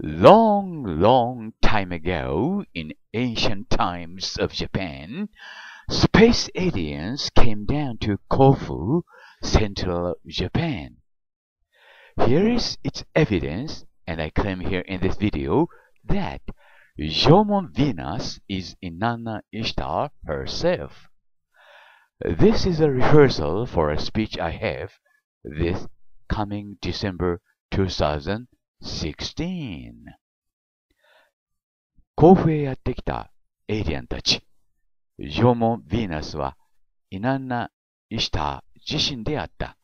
Long, long time ago, in ancient times of Japan, space aliens came down to Kofu, central Japan. Here is its evidence, and I claim here in this video that Jomon Venus is Inanna Ishtar herself. This is a rehearsal for a speech I have this coming December 2000. 16甲府へやってきたエイリアンたち。縄文ヴィーナスはイナンナ・イシター自身であった。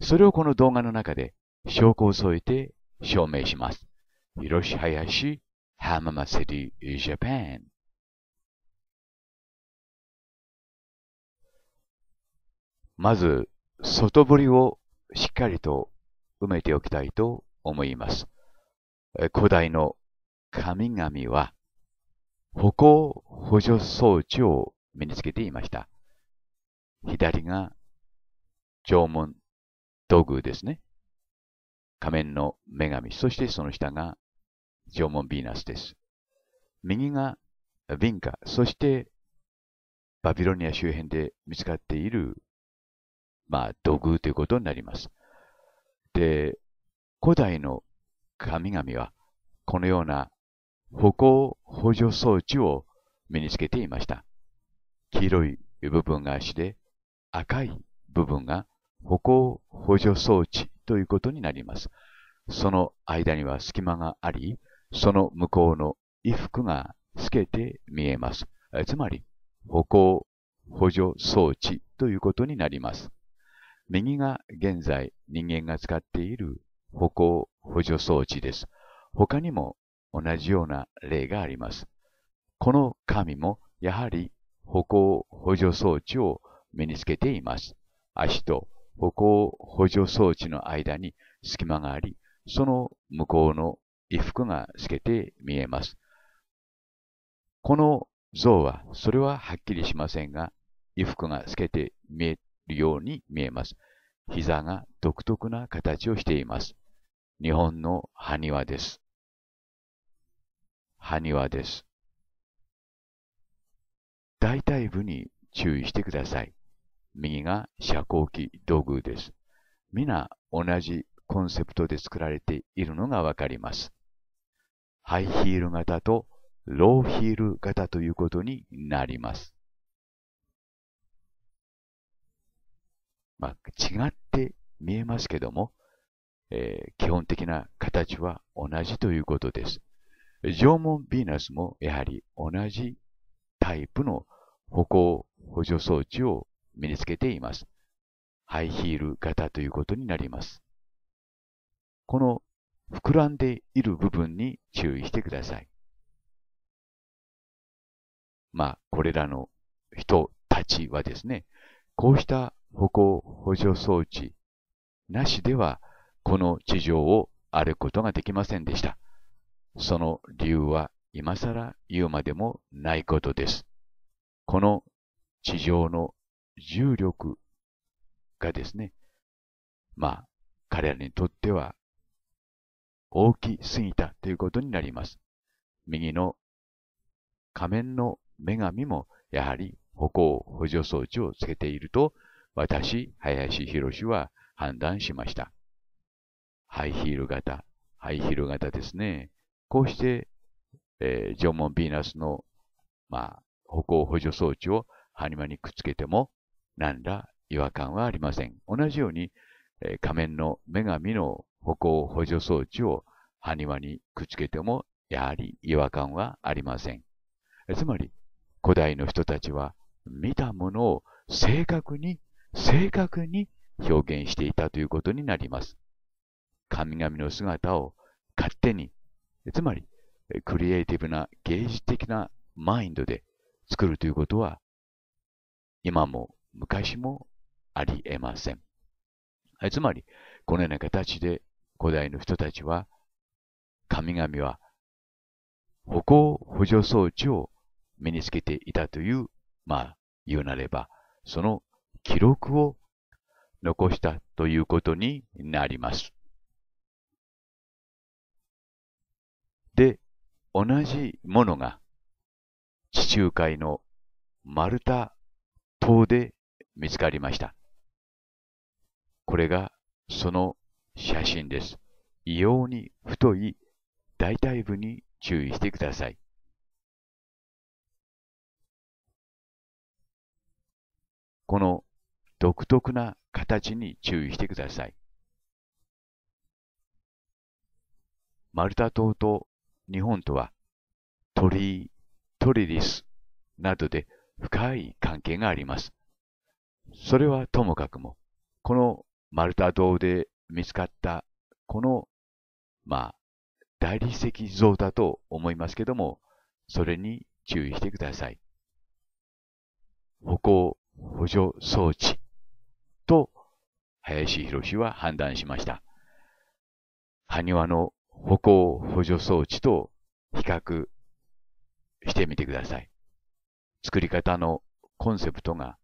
それをこの動画の中で証拠を添えて証明します。広し林浜松セリジャパン。まず、外堀をしっかりと埋めておきたいと思います。古代の神々は歩行補助装置を身につけていました。左が縄文土偶ですね。仮面の女神。そしてその下が縄文ヴィーナスです。右がヴィンカ。そしてバビロニア周辺で見つかっている、まあ、土偶ということになります。で、古代の神々はこのような歩行補助装置を身につけていました。黄色い部分が足で赤い部分が歩行補助装置ということになります。その間には隙間があり、その向こうの衣服が透けて見えます。つまり、歩行補助装置ということになります。右が現在人間が使っている歩行補助装置です。他にも同じような例があります。この紙もやはり歩行補助装置を身につけています。足と歩行補助装置の間に隙間があり、その向こうの衣服が透けて見えます。この像は、それははっきりしませんが、衣服が透けて見えるように見えます。膝が独特な形をしています。日本の埴輪です。埴輪です。大腿部に注意してください。右が遮光器土偶です。皆同じコンセプトで作られているのがわかります。ハイヒール型とローヒール型ということになります。まあ、違って見えますけども、えー、基本的な形は同じということです。縄文ヴィーナスもやはり同じタイプの歩行補助装置を身につけています。ハイヒール型ということになります。この膨らんでいる部分に注意してください。まあ、これらの人たちはですね、こうした歩行補助装置なしではこの地上を歩くことができませんでした。その理由は今更言うまでもないことです。この地上の重力がですね、まあ、彼らにとっては大きすぎたということになります。右の仮面の女神もやはり歩行補助装置をつけていると私、林博は判断しました。ハイヒール型、ハイヒール型ですね。こうして、えー、縄文ヴィーナスの、まあ、歩行補助装置を埴輪にくっつけても、何ら違和感はありません。同じように、えー、仮面の女神の歩行補助装置を埴輪にくっつけても、やはり違和感はありません。つまり、古代の人たちは見たものを正確に、正確に表現していたということになります。神々の姿を勝手に、つまり、クリエイティブな芸術的なマインドで作るということは、今も昔もあり得ません。つまり、このような形で古代の人たちは、神々は歩行補助装置を身につけていたという、まあ、言うなれば、その記録を残したということになります。で、同じものが地中海のマルタ島で見つかりました。これがその写真です。異様に太い大腿部に注意してください。この独特な形に注意してください。マルタ島と日本とは鳥居、トリリスなどで深い関係があります。それはともかくも、このマルタ島で見つかったこの、まあ、大理石像だと思いますけども、それに注意してください。歩行補助装置と林博は判断しました。埴輪の歩行補助装置と比較してみてください。作り方のコンセプトが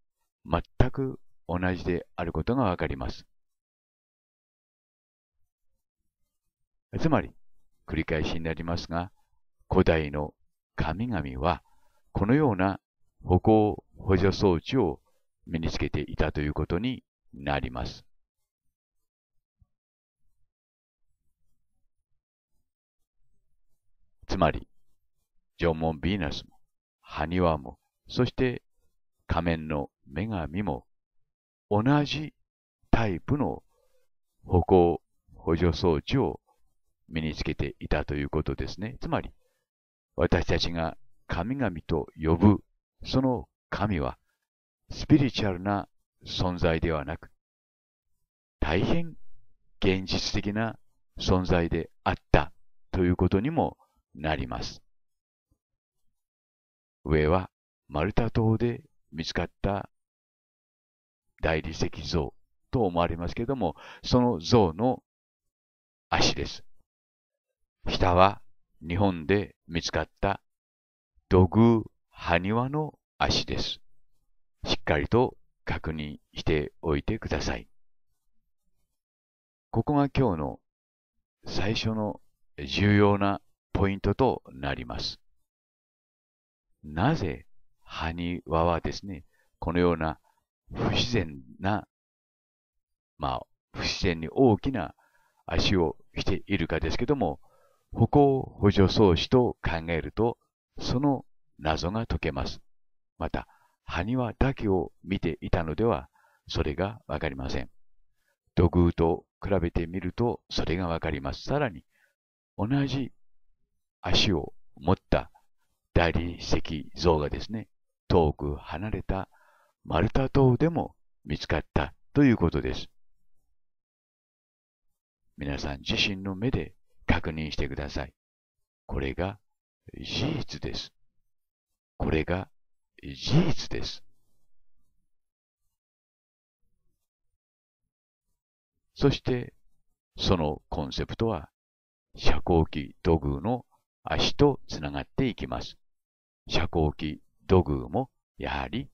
全く同じであることがわかります。つまり、繰り返しになりますが、古代の神々はこのような歩行補助装置を身につけていたということになります。つまり、縄文ヴィーナスも、埴輪も、そして仮面の女神も、同じタイプの歩行補助装置を身につけていたということですね。つまり、私たちが神々と呼ぶ、その神は、スピリチュアルな存在ではなく、大変現実的な存在であったということにもなります。上はマルタ島で見つかった大理石像と思われますけども、その像の足です。下は日本で見つかった土偶埴輪の足です。しっかりと確認しておいてください。ここが今日の最初の重要なポイントとなります。なぜ、埴輪はですね、このような不自然な、まあ、不自然に大きな足をしているかですけども、歩行補助装置と考えると、その謎が解けます。また、埴輪だけを見ていたのでは、それがわかりません。土偶と比べてみると、それがわかります。さらに、同じ足を持った大理石像がですね、遠く離れたマルタ島でも見つかったということです。皆さん自身の目で確認してください。これが事実です。これが事実です。そして、そのコンセプトは、遮光器土偶の足とつながっていきます。遮光器、土偶もやはり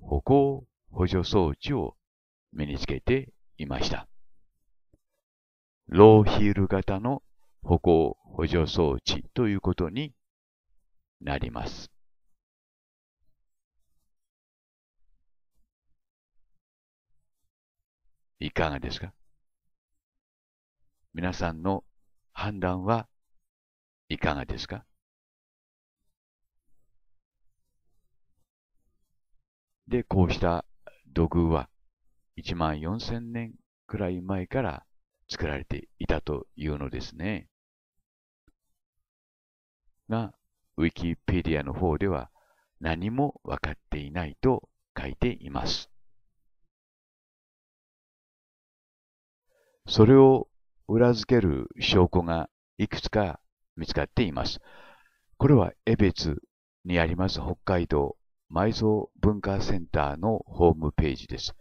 歩行補助装置を身につけていました。ローヒール型の歩行補助装置ということになります。いかがですか皆さんの判断はいかがですかで、こうした土偶は1万4000年くらい前から作られていたというのですね。が、ウィキペディアの方では何も分かっていないと書いています。それを裏付ける証拠がいくつか見つかっています。これは江別にあります北海道埋蔵文化センターのホームページです。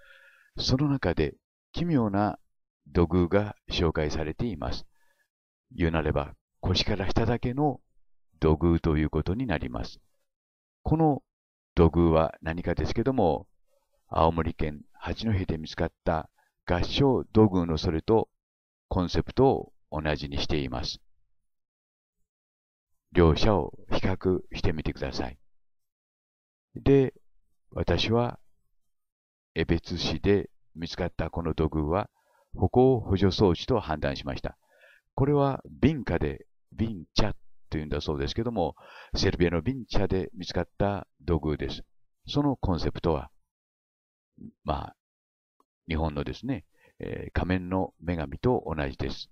その中で奇妙な土偶が紹介されています。言うなれば腰から下だけの土偶ということになります。この土偶は何かですけども、青森県八戸で見つかった合唱土偶のそれとコンセプトを同じにしています。両者を比較してみてください。で、私は、江別市で見つかったこの土偶は、歩行補助装置と判断しました。これは、ビンカで、ビンチャというんだそうですけども、セルビアのビンチャで見つかった土偶です。そのコンセプトは、まあ、日本のですね、えー、仮面の女神と同じです。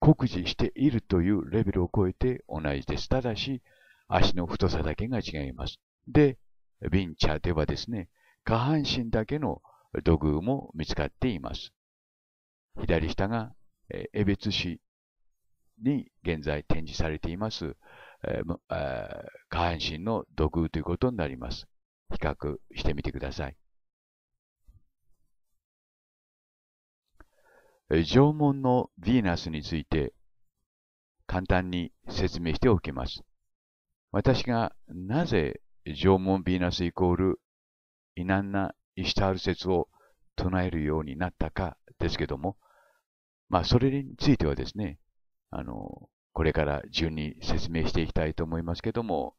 酷似しているというレベルを超えて同じです。ただし、足の太さだけが違います。で、ビンチャーではですね、下半身だけの土偶も見つかっています。左下が、えべ江別市に現在展示されています、えー、下半身の土偶ということになります。比較してみてください。縄文のヴィーナスについて簡単に説明しておきます。私がなぜ縄文ヴィーナスイコール異難なイシタール説を唱えるようになったかですけども、まあそれについてはですね、あの、これから順に説明していきたいと思いますけども、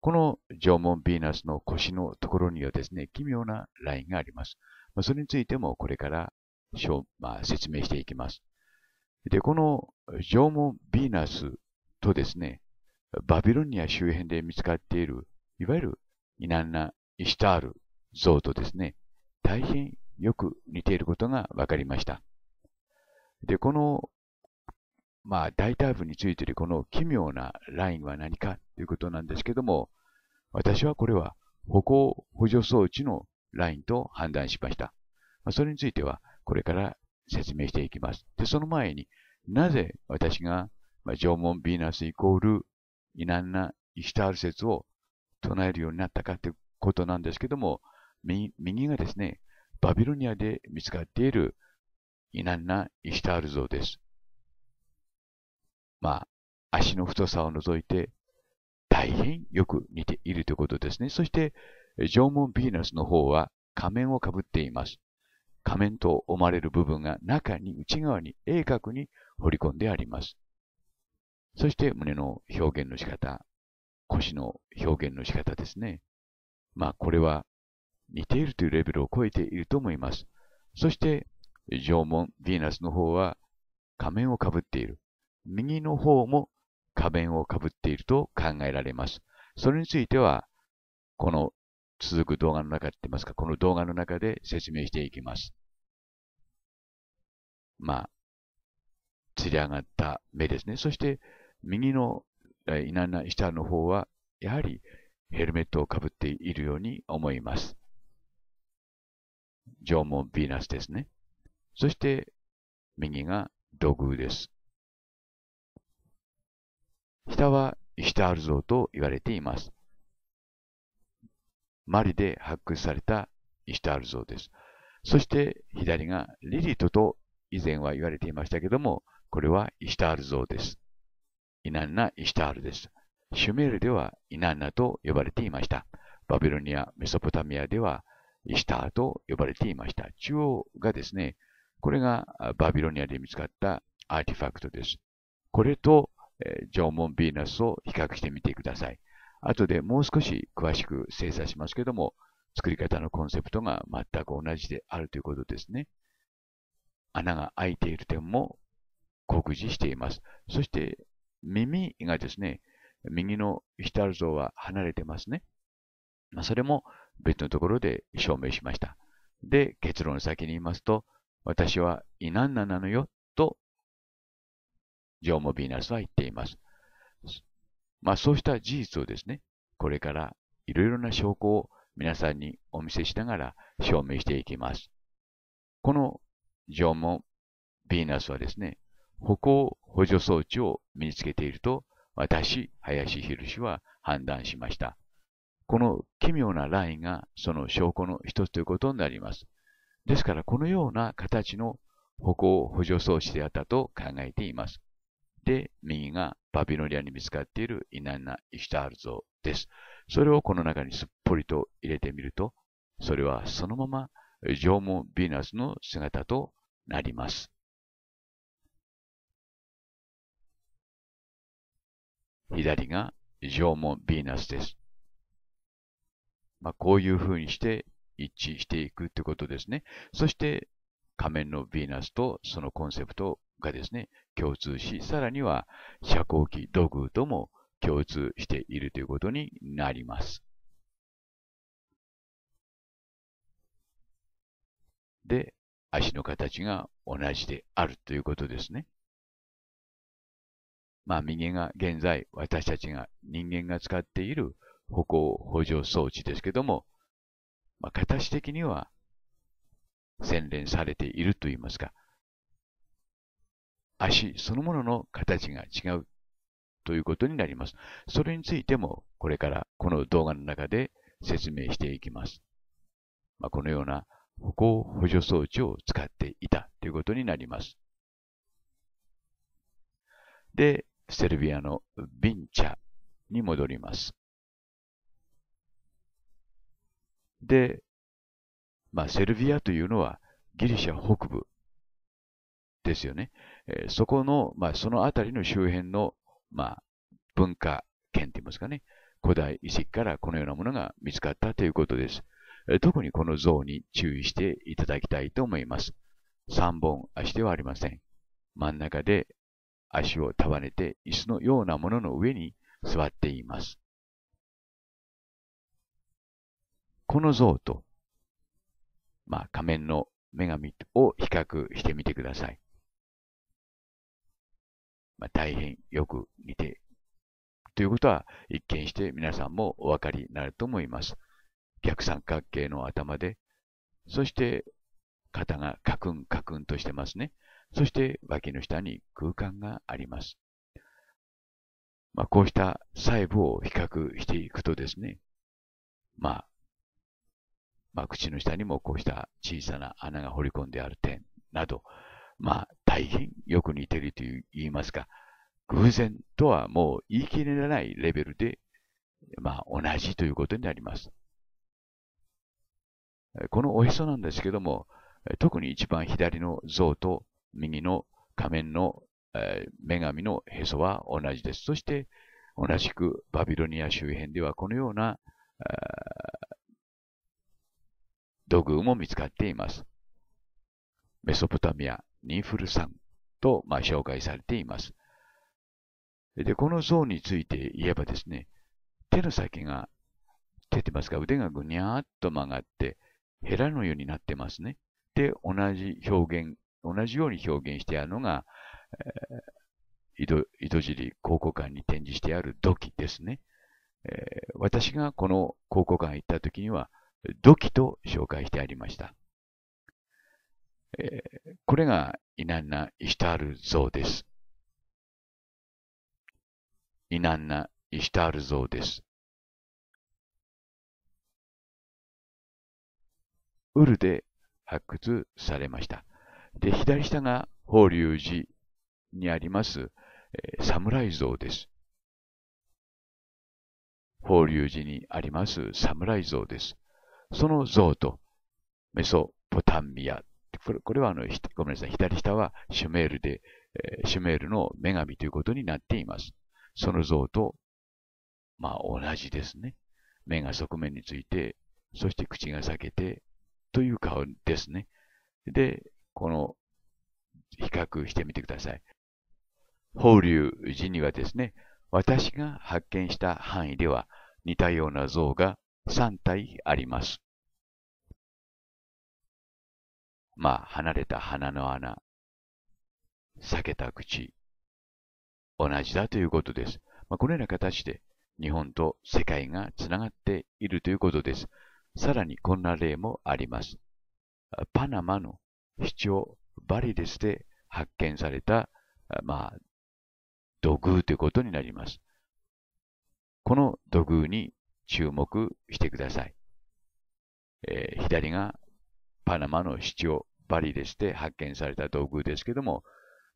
この縄文ヴィーナスの腰のところにはですね、奇妙なラインがあります。まそれについてもこれからまあ、説明していきます。で、この縄文ヴィーナスとですね、バビロニア周辺で見つかっている、いわゆるイナンナ・イシタール像とですね、大変よく似ていることが分かりました。で、この、まあ、大腿部についているこの奇妙なラインは何かということなんですけども、私はこれは歩行補助装置のラインと判断しました。それについてはこれから説明していきます。で、その前に、なぜ私が、まあ、縄文ヴィーナスイコール、ナンナ・イシタール説を唱えるようになったかということなんですけども、右右がですね、バビロニアで見つかっているイナンナ・イシタール像です。まあ、足の太さを除いて、大変よく似ているということですね。そして、縄文ヴィーナスの方は仮面をかぶっています。仮面と思われる部分が中に、内側に鋭角に彫り込んであります。そして胸の表現の仕方、腰の表現の仕方ですね。まあこれは似ているというレベルを超えていると思います。そして縄文、ヴィーナスの方は仮面をかぶっている。右の方も仮面をかぶっていると考えられます。それについては、この続く動画の中って言いますか、この動画の中で説明していきます。まあ、釣り上がった目ですね。そして、右の稲ナ下の方は、やはりヘルメットをかぶっているように思います。縄文ヴィーナスですね。そして、右が土偶です。下はイシタール像と言われています。マリで発掘されたイシュタール像です。そして左がリリトと以前は言われていましたけども、これはイシュタール像です。イナンナ・イシュタールです。シュメールではイナンナと呼ばれていました。バビロニア、メソポタミアではイシュタールと呼ばれていました。中央がですね、これがバビロニアで見つかったアーティファクトです。これと、えー、縄文ヴィーナスを比較してみてください。後でもう少し詳しく精査しますけども、作り方のコンセプトが全く同じであるということですね。穴が開いている点も酷似しています。そして耳がですね、右の光像は離れてますね。まあ、それも別のところで証明しました。で、結論先に言いますと、私はイナンナなのよと、ジョーモ・ヴィーナスは言っています。まあそうした事実をですね、これからいろいろな証拠を皆さんにお見せしながら証明していきます。この縄文ヴィーナスはですね、歩行補助装置を身につけていると私、林博は判断しました。この奇妙なラインがその証拠の一つということになります。ですからこのような形の歩行補助装置であったと考えています。で、右がバビロニアに見つかっているイナンナ・イシュタール像です。それをこの中にすっぽりと入れてみると、それはそのまま縄文ヴィーナスの姿となります。左が縄文ヴィーナスです。まあ、こういうふうにして一致していくということですね。そして仮面のヴィーナスとそのコンセプトをがですね、共通し、さらには遮光器、土偶とも共通しているということになります。で、足の形が同じであるということですね。まあ、右が現在私たちが人間が使っている歩行補助装置ですけども、まあ、形的には洗練されていると言いますか、足そのものの形が違うということになります。それについてもこれからこの動画の中で説明していきます。まあ、このような歩行補助装置を使っていたということになります。で、セルビアのビンチャに戻ります。で、まあ、セルビアというのはギリシャ北部ですよね。えー、そこの、まあ、その辺りの周辺の、まあ、文化圏といいますかね、古代遺跡からこのようなものが見つかったということです。えー、特にこの像に注意していただきたいと思います。3本足ではありません。真ん中で足を束ねて椅子のようなものの上に座っています。この像と、まあ、仮面の女神を比較してみてください。まあ、大変よく似ている。ということは、一見して皆さんもお分かりになると思います。逆三角形の頭で、そして肩がカクンカクンとしてますね。そして脇の下に空間があります。まあ、こうした細部を比較していくとですね、まあ、まあ、口の下にもこうした小さな穴が掘り込んである点など、まあ、大変よく似ていると言いますか、偶然とはもう言い切れないレベルで、まあ同じということになります。このおへそなんですけども、特に一番左の像と右の仮面の、えー、女神のへそは同じです。そして、同じくバビロニア周辺ではこのような土偶も見つかっています。メソポタミア、ニフル酸と、まあ、紹介されています。で、この像について言えばですね、手の先が、出ってますか、腕がぐにゃーっと曲がって、ヘラのようになってますね。で、同じ表現、同じように表現してあるのが、えー、井戸井戸尻考古館に展示してある土器ですね。えー、私がこの考古館行った時には、土器と紹介してありました。えー、これがイナンナ・イシタール像です。イナンナ・イシタール像です。ウルで発掘されました。で、左下が法隆寺にあります、えー、侍像です。法隆寺にあります侍像です。その像とメソポタミアこれこれはあの、ごめんなさい、左下はシュメールで、えー、シュメールの女神ということになっています。その像と、まあ同じですね。目が側面について、そして口が裂けて、という顔ですね。で、この、比較してみてください。法隆寺にはですね、私が発見した範囲では似たような像が3体あります。まあ、離れた鼻の穴、裂けた口、同じだということです。まあ、このような形で日本と世界がつながっているということです。さらにこんな例もあります。パナマの市境バリデスで発見された、まあ、土偶ということになります。この土偶に注目してください。えー、左がパナマの七をバリでして発見された道具ですけども、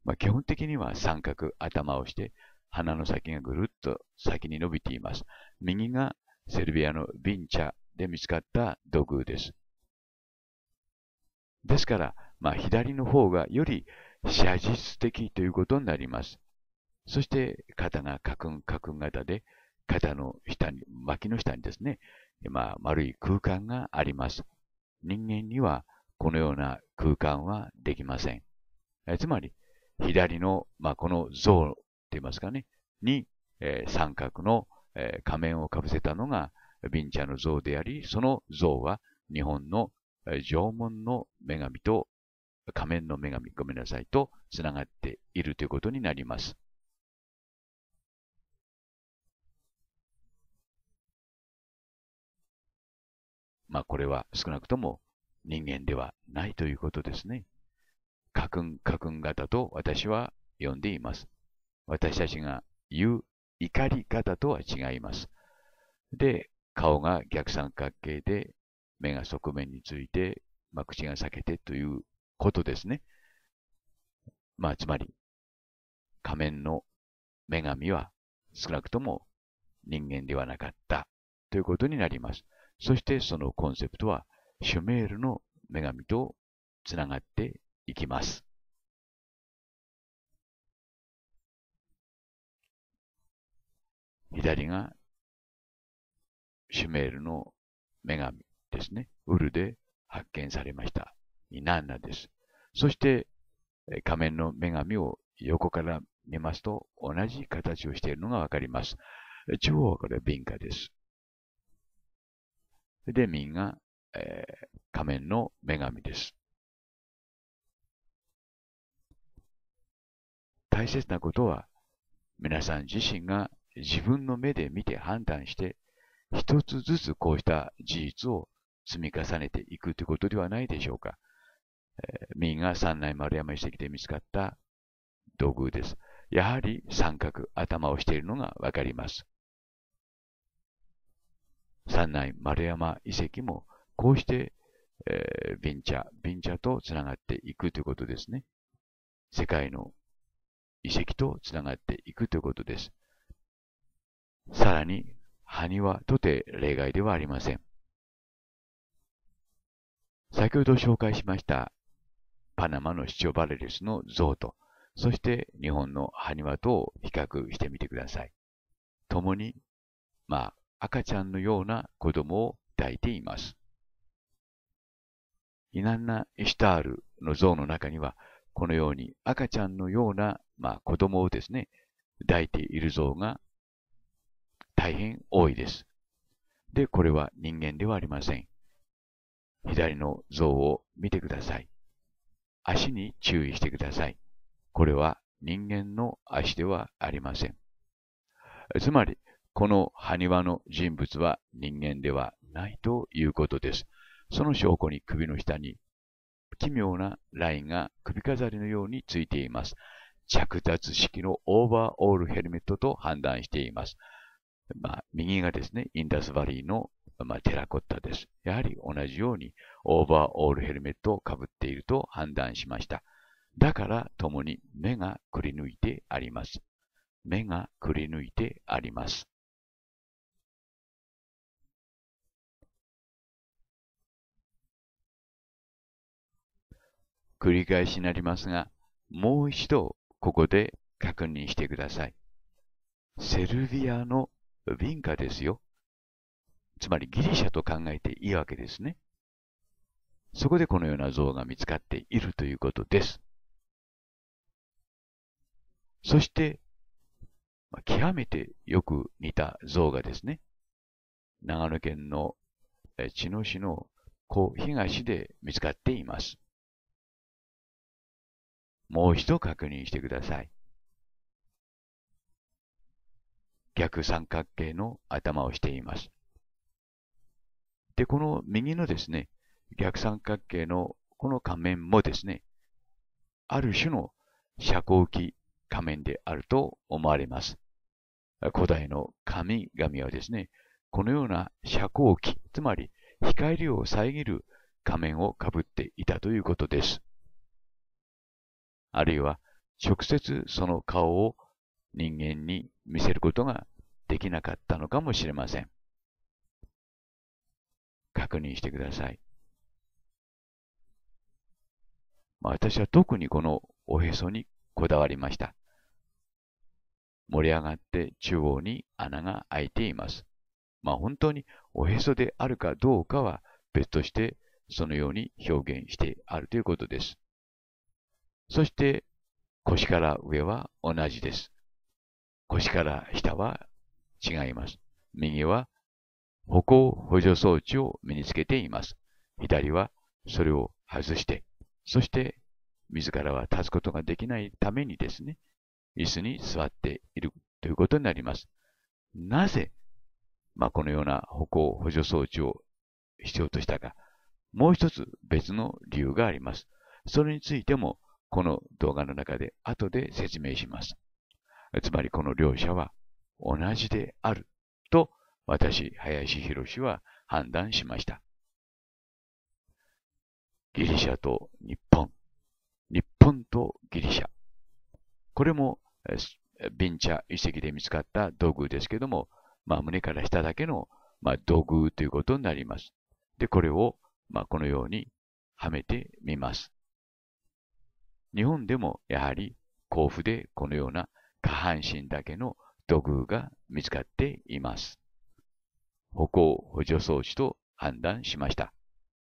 まあ、基本的には三角頭をして、鼻の先がぐるっと先に伸びています。右がセルビアのビンチャで見つかった土偶です。ですから、まあ、左の方がより写実的ということになります。そして、肩がカクンカクン型で、肩の下に、脇の下にですね、まあ、丸い空間があります。人間にはこのような空間はできません。えつまり、左の、まあ、この像って言いますかね、に、えー、三角の、えー、仮面をかぶせたのがビンチャの像であり、その像は日本の、えー、縄文の女神と仮面の女神、ごめんなさい、とつながっているということになります。まあこれは少なくとも人間ではないということですね。家訓、家訓型と私は呼んでいます。私たちが言う怒り方とは違います。で、顔が逆三角形で、目が側面について、まあ、口が裂けてということですね。まあ、つまり、仮面の女神は少なくとも人間ではなかったということになります。そしてそのコンセプトはシュメールの女神とつながっていきます。左がシュメールの女神ですね。ウルで発見されました。イナンナです。そして仮面の女神を横から見ますと同じ形をしているのがわかります。中央はこれ敏感です。で、民が、えー、仮面の女神です。大切なことは、皆さん自身が自分の目で見て判断して、一つずつこうした事実を積み重ねていくということではないでしょうか。えー、民が三内丸山遺跡で見つかった土偶です。やはり三角、頭をしているのがわかります。三内丸山遺跡も、こうして、えー、ビンチャ、ビンチャとつながっていくということですね。世界の遺跡とつながっていくということです。さらに、埴輪とて例外ではありません。先ほど紹介しましたパナマのシチョバレルスの像と、そして日本の埴輪とを比較してみてください。共に、まあ、赤ちゃんのような子供を抱いています。イナンナ・イシタールの像の中には、このように赤ちゃんのような、まあ、子供をですね、抱いている像が大変多いです。で、これは人間ではありません。左の像を見てください。足に注意してください。これは人間の足ではありません。つまり、この埴輪の人物は人間ではないということです。その証拠に首の下に奇妙なラインが首飾りのようについています。着脱式のオーバーオールヘルメットと判断しています。まあ、右がですね、インダスバリーの、まあ、テラコッタです。やはり同じようにオーバーオールヘルメットをかぶっていると判断しました。だから共に目がくり抜いてあります。目がくり抜いてあります。繰り返しになりますが、もう一度ここで確認してください。セルビアの文化ですよ。つまりギリシャと考えていいわけですね。そこでこのような像が見つかっているということです。そして、極めてよく似た像がですね、長野県の茅野市の小東で見つかっています。もう一度確認してください。逆三角形の頭をしています。で、この右のですね、逆三角形のこの仮面もですね、ある種の遮光器仮面であると思われます。古代の神々はですね、このような遮光器、つまり光を遮る仮面をかぶっていたということです。あるいは直接その顔を人間に見せることができなかったのかもしれません。確認してください。まあ、私は特にこのおへそにこだわりました。盛り上がって中央に穴が開いています。まあ本当におへそであるかどうかは別としてそのように表現してあるということです。そして腰から上は同じです。腰から下は違います。右は歩行補助装置を身につけています。左はそれを外して、そして自らは立つことができないためにですね、椅子に座っているということになります。なぜ、まあ、このような歩行補助装置を必要としたか、もう一つ別の理由があります。それについてもこの動画の中で後で説明します。つまりこの両者は同じであると私、林博士は判断しました。ギリシャと日本、日本とギリシャ。これもビンチャ遺跡で見つかった土偶ですけども、まあ、胸から下だけの、まあ、土偶ということになります。で、これを、まあ、このようにはめてみます。日本でもやはり甲府でこのような下半身だけの土偶が見つかっています。歩行補助装置と判断しました。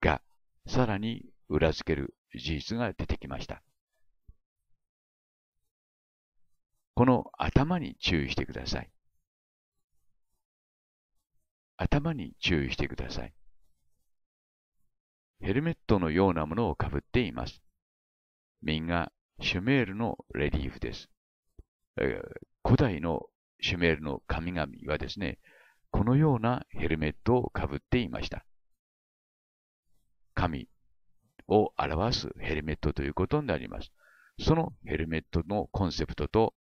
が、さらに裏付ける事実が出てきました。この頭に注意してください。頭に注意してください。ヘルメットのようなものをかぶっています。んがシュメールのレリーフです。古代のシュメールの神々はですね、このようなヘルメットをかぶっていました。神を表すヘルメットということになります。そのヘルメットのコンセプトと、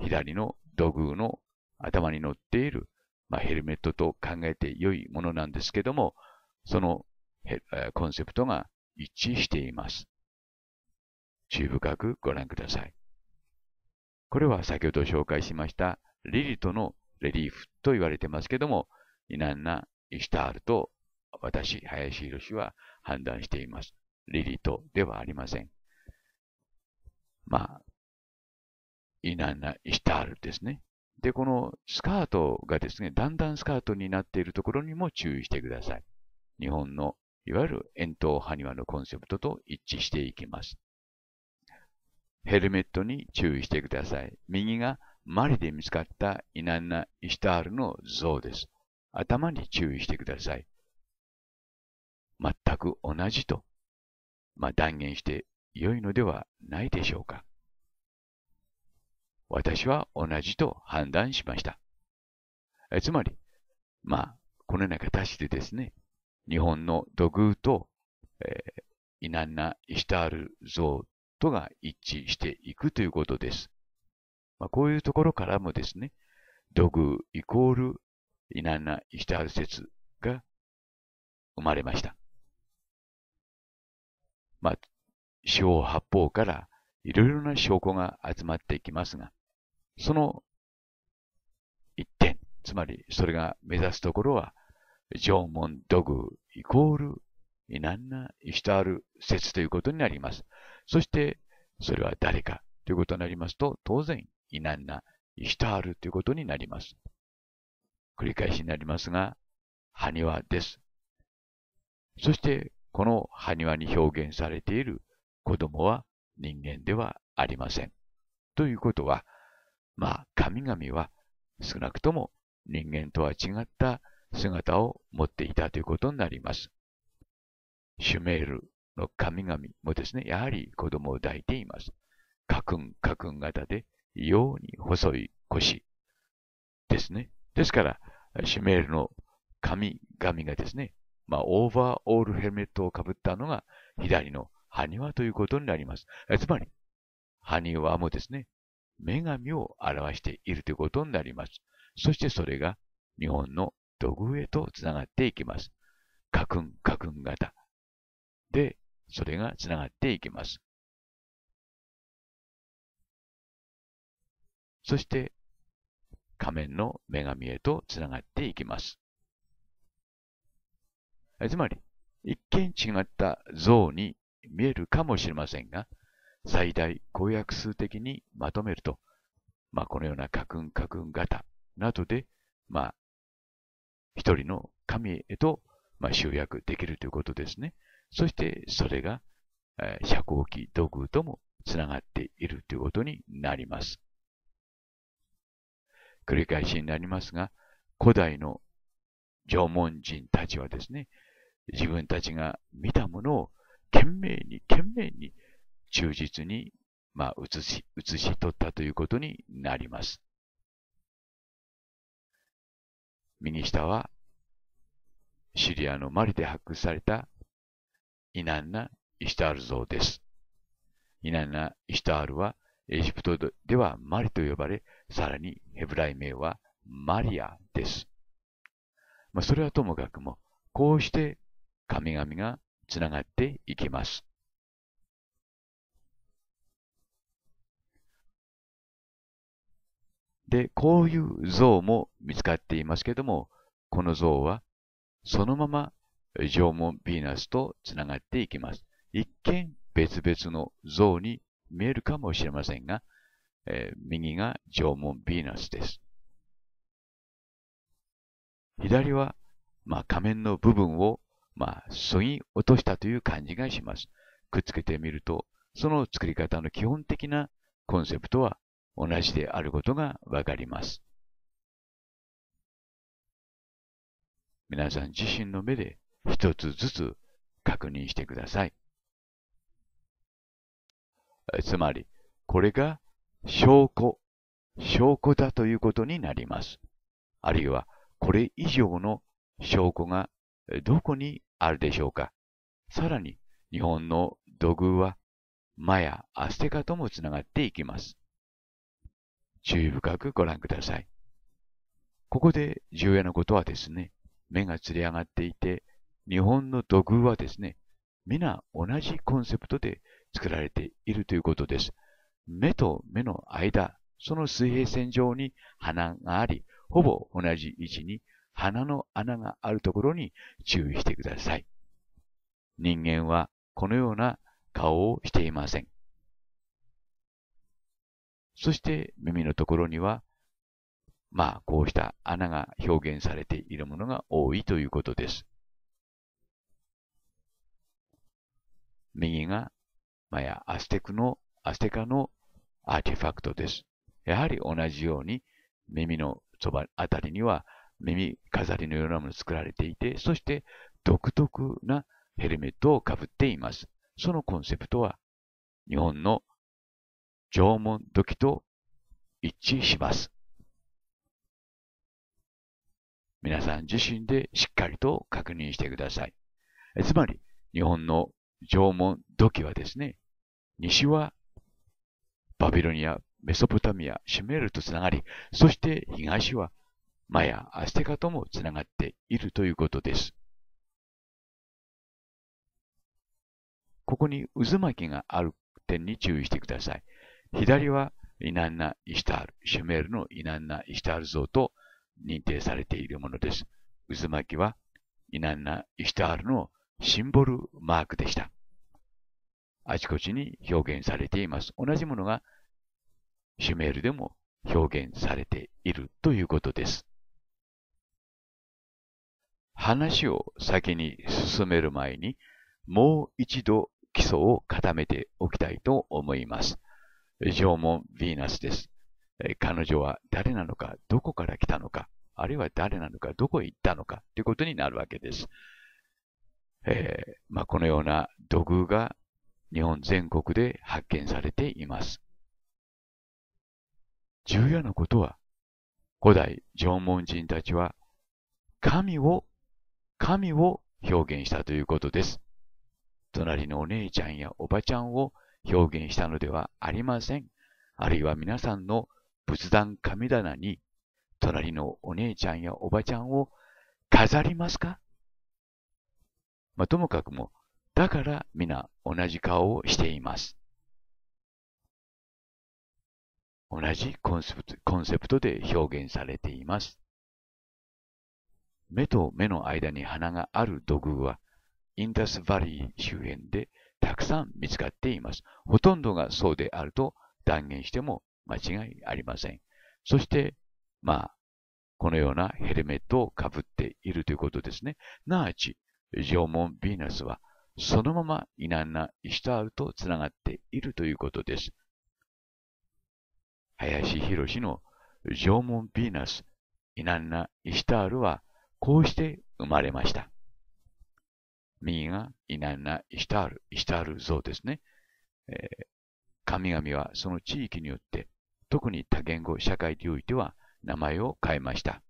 左の土偶の頭に乗っている、まあ、ヘルメットと考えて良いものなんですけども、そのコンセプトが一致しています。注意深くご覧ください。これは先ほど紹介しましたリリトのレリーフと言われてますけども、イナンナ・イシタールと私、林博は判断しています。リリトではありません。まあ、イナンナ・イシタールですね。で、このスカートがですね、だんだんスカートになっているところにも注意してください。日本のいわゆる円筒埴輪のコンセプトと一致していきます。ヘルメットに注意してください。右がマリで見つかったイナンナ・イシタールの像です。頭に注意してください。全く同じと、まあ、断言して良いのではないでしょうか。私は同じと判断しました。えつまり、まあ、このような形でですね、日本の土偶と、えー、イナンナ・イシタール像とが一致していくということです。まあ、こういうところからもですね、土偶イコール稲な石ル説が生まれました。まあ、四方八方からいろいろな証拠が集まっていきますが、その一点、つまりそれが目指すところは、縄文土偶イコールイナンナ・イシタール説ということになります。そして、それは誰かということになりますと、当然、イナナ、イヒタールということになります。繰り返しになりますが、埴輪です。そして、この埴輪に表現されている子供は人間ではありません。ということは、まあ、神々は少なくとも人間とは違った姿を持っていたということになります。シュメールの神々もですね、やはり子供を抱いています。ンカクン型で、異様に細い腰ですね。ですから、シュメールの神々がですね、まあ、オーバーオールヘルメットをかぶったのが左の埴輪ということになります。つまり、埴輪もですね、女神を表しているということになります。そしてそれが日本の土偶へとつながっていきます。カクンカクン型。で、それがつながっていきます。そして、仮面の女神へとつながっていきます。つまり、一見違った像に見えるかもしれませんが、最大公約数的にまとめると、まあ、このような家訓家訓型などで、まあ、一人の神へと、まあ、集約できるということですね。そしてそれが、え光器土偶ともつながっているということになります。繰り返しになりますが、古代の縄文人たちはですね、自分たちが見たものを懸命に懸命に忠実に、まあ、写し、写し取ったということになります。右下は、シリアのマリで発掘された i n a n n a i ş t a 像です。イナナ・イシュタールはエジプトではマリと呼ばれ、さらにヘブライ名はマリアです。まあ、それはともかくも、こうして神々がつながっていきます。で、こういう像も見つかっていますけども、この像はそのまま縄文ヴィーナスとつながっていきます。一見別々の像に見えるかもしれませんが、えー、右が縄文ヴィーナスです。左は、まあ、仮面の部分を、まあ、削ぎ落としたという感じがします。くっつけてみると、その作り方の基本的なコンセプトは同じであることがわかります。皆さん自身の目で一つずつ確認してください。つまり、これが証拠、証拠だということになります。あるいは、これ以上の証拠がどこにあるでしょうか。さらに、日本の土偶は、マヤ、アステカともつながっていきます。注意深くご覧ください。ここで重要なことはですね、目がつり上がっていて、日本の土偶はですね、皆同じコンセプトで作られているということです。目と目の間、その水平線上に鼻があり、ほぼ同じ位置に鼻の穴があるところに注意してください。人間はこのような顔をしていません。そして耳のところには、まあこうした穴が表現されているものが多いということです。右がマヤ、アステクの、アステカのアーティファクトです。やはり同じように耳のそばあたりには耳飾りのようなもの作られていて、そして独特なヘルメットをかぶっています。そのコンセプトは日本の縄文土器と一致します。皆さん自身でしっかりと確認してください。つまり、日本の縄文土器はですね、西はバビロニア、メソポタミア、シュメールとつながり、そして東はマヤ、アステカともつながっているということです。ここに渦巻きがある点に注意してください。左はイナンナ・イシタール、シュメールのイナンナ・イシタール像と認定されているものです。渦巻きはイナンナ・イシタールのシンボルマークでした。あちこちに表現されています。同じものがシュメールでも表現されているということです。話を先に進める前に、もう一度基礎を固めておきたいと思います。縄文ヴィーナスです。彼女は誰なのか、どこから来たのか、あるいは誰なのか、どこへ行ったのかということになるわけです。えー、まあ、このような土偶が日本全国で発見されています。重要なことは、古代縄文人たちは、神を、神を表現したということです。隣のお姉ちゃんやおばちゃんを表現したのではありません。あるいは皆さんの仏壇神棚に、隣のお姉ちゃんやおばちゃんを飾りますか、まあ、ともかくも、だから皆同じ顔をしています。同じコンセプトコンセプトで表現されています。目と目の間に鼻がある土偶はインダスバリー周辺でたくさん見つかっています。ほとんどがそうであると断言しても間違いありません。そして、まあ、このようなヘルメットをかぶっているということですね。なあち、縄文ヴィーナスはそのままイナンナ・イシュタールと繋がっているということです。林博の縄文ヴィーナス、イナンナ・イシュタールはこうして生まれました。右がイナンナ・イシュタール、イシュタール像ですね。えー、神々はその地域によって、特に多言語社会においては名前を変えました。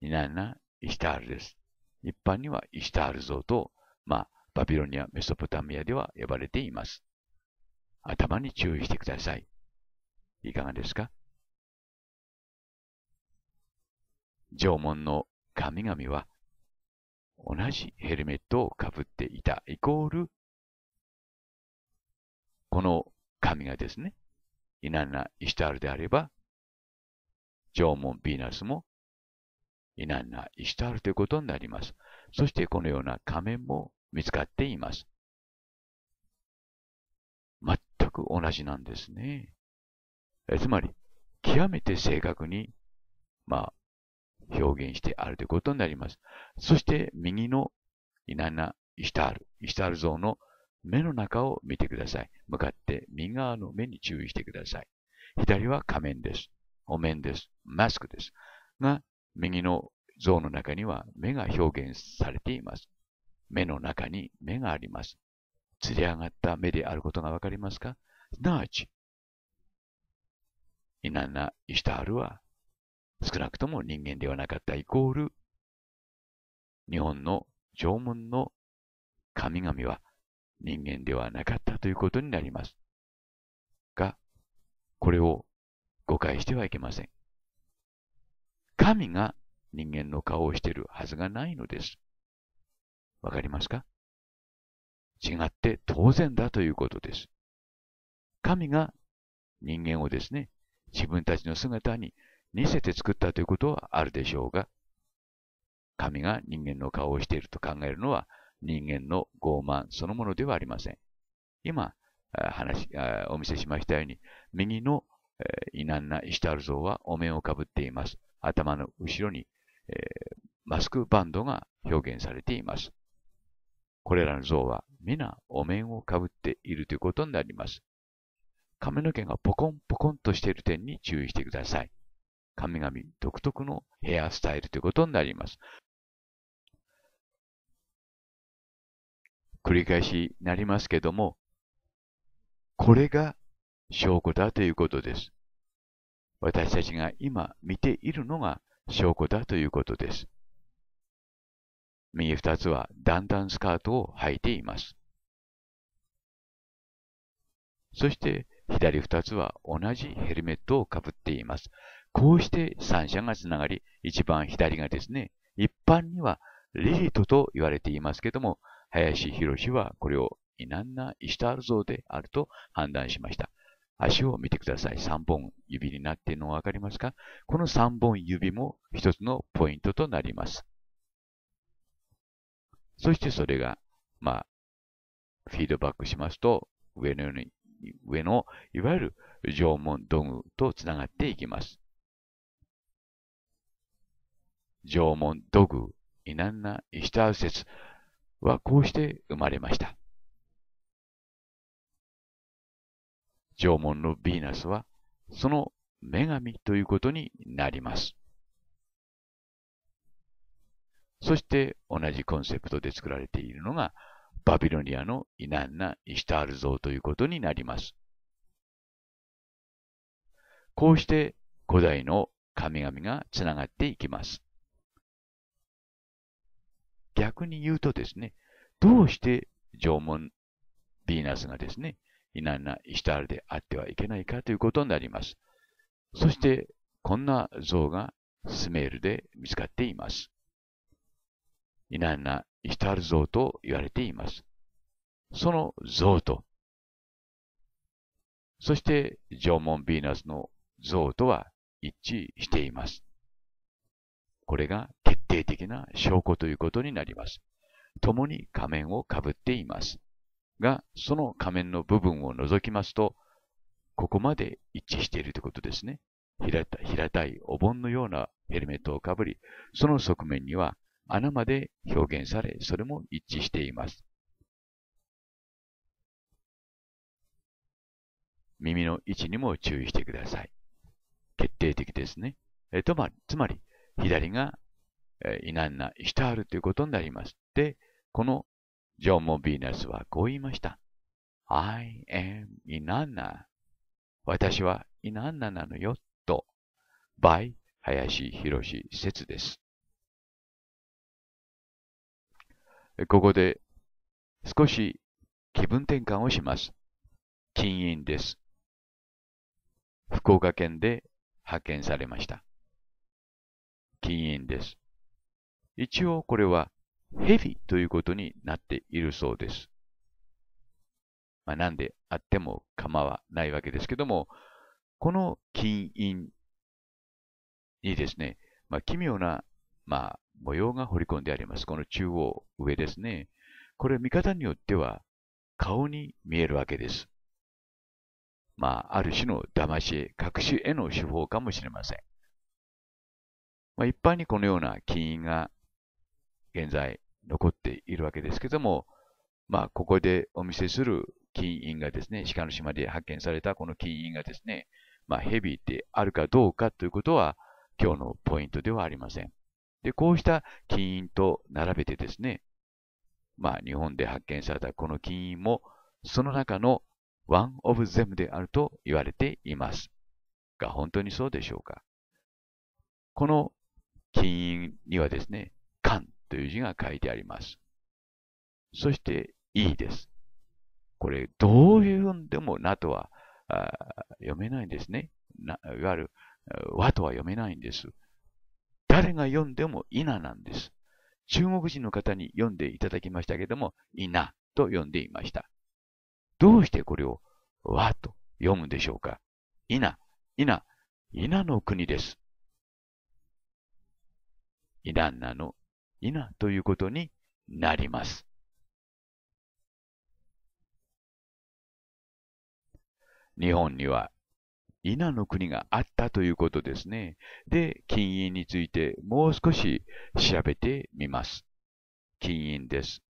イナンナ・イシュタールです。一般にはイシュタール像とまあ、バビロニア、メソポタミアでは呼ばれています。頭に注意してください。いかがですか縄文の神々は同じヘルメットをかぶっていたイコール、この神がですね、イナンナ・イシュタールであれば、縄文ヴィーナスもイナンナ・イシュタールということになります。そしてこのような仮面も見つかっています。全く同じなんですね。えつまり、極めて正確に、まあ、表現してあるということになります。そして、右のイナナ・イシタール、イシタール像の目の中を見てください。向かって右側の目に注意してください。左は仮面です。お面です。マスクです。が、右の像の中には目が表現されています。目の中に目があります。つり上がった目であることがわかりますかすなわち、イナナ・イシタールは少なくとも人間ではなかったイコール、日本の縄文の神々は人間ではなかったということになります。が、これを誤解してはいけません。神が人間の顔をしているはずがないのです。わかりますか違って当然だということです。神が人間をですね、自分たちの姿に似せて作ったということはあるでしょうが、神が人間の顔をしていると考えるのは人間の傲慢そのものではありません。今、話、お見せしましたように、右の、えー、ナンナ・イシュタル像はお面をかぶっています。頭の後ろにえー、マスクバンドが表現されています。これらの像は皆お面をかぶっているということになります。髪の毛がポコンポコンとしている点に注意してください。神々独特のヘアスタイルということになります。繰り返しになりますけども、これが証拠だということです。私たちが今見ているのが証拠だということです。右二つは段々スカートを履いています。そして左二つは同じヘルメットをかぶっています。こうして三者がつながり、一番左がですね、一般にはリリトと言われていますけども、林博はこれをイナンナ・イシタール像であると判断しました。足を見てください。3本指になっているのわかりますかこの3本指も一つのポイントとなります。そしてそれが、まあ、フィードバックしますと、上のように、上の、いわゆる縄文土偶とつながっていきます。縄文土偶、イナンナ・イシタウ説はこうして生まれました。縄文のヴィーナスは、その女神ということになります。そして同じコンセプトで作られているのが、バビロニアのイナンナ・イシュタール像ということになります。こうして古代の神々がつながっていきます。逆に言うとですね、どうして縄文ヴィーナスがですね、ナンなイシュタールであってはいけないかということになります。そして、こんな像がスメールで見つかっています。イナンナ・イシュタール像と言われています。その像と、そして縄文ヴィーナスの像とは一致しています。これが決定的な証拠ということになります。共に仮面をかぶっています。がその仮面の部分を除きますと、ここまで一致しているということですね。平た平たいお盆のようなヘルメットをかぶり、その側面には穴まで表現され、それも一致しています。耳の位置にも注意してください。決定的ですね。えとまつまり、左が、えー、イナンナ、イシタールということになります。で、このジョンもヴィーナスはこう言いました。I am Inanna. 私は Inanna なのよ、と。by 林博説です。ここで少し気分転換をします。金印です。福岡県で派遣されました。金印です。一応これはヘビということになっているそうです。まあ、なんであっても構わないわけですけども、この金印にですね、まあ、奇妙な、まあ、模様が彫り込んであります。この中央上ですね。これ見方によっては顔に見えるわけです。まあ、ある種の騙し絵、隠し絵の手法かもしれません。まあ、一般にこのような金印が現在残っているわけですけども、まあ、ここでお見せする金印がですね、鹿の島で発見されたこの金印がですね、まあ、ヘビーであるかどうかということは、今日のポイントではありません。で、こうした金印と並べてですね、まあ、日本で発見されたこの金印も、その中のワンオブゼムであると言われています。が、本当にそうでしょうか。この金印にはですね、という字が書いてあります。そして E です。これ、どういうふうでもなとは読めないんですね。いわゆる和とは読めないんです。誰が読んでもイナなんです。中国人の方に読んでいただきましたけども、イナと読んでいました。どうしてこれを和と読むんでしょうかイナ、イナ、イナの国です。イランナの否ということになります。日本には否の国があったということですね。で、金印についてもう少し調べてみます。金印です。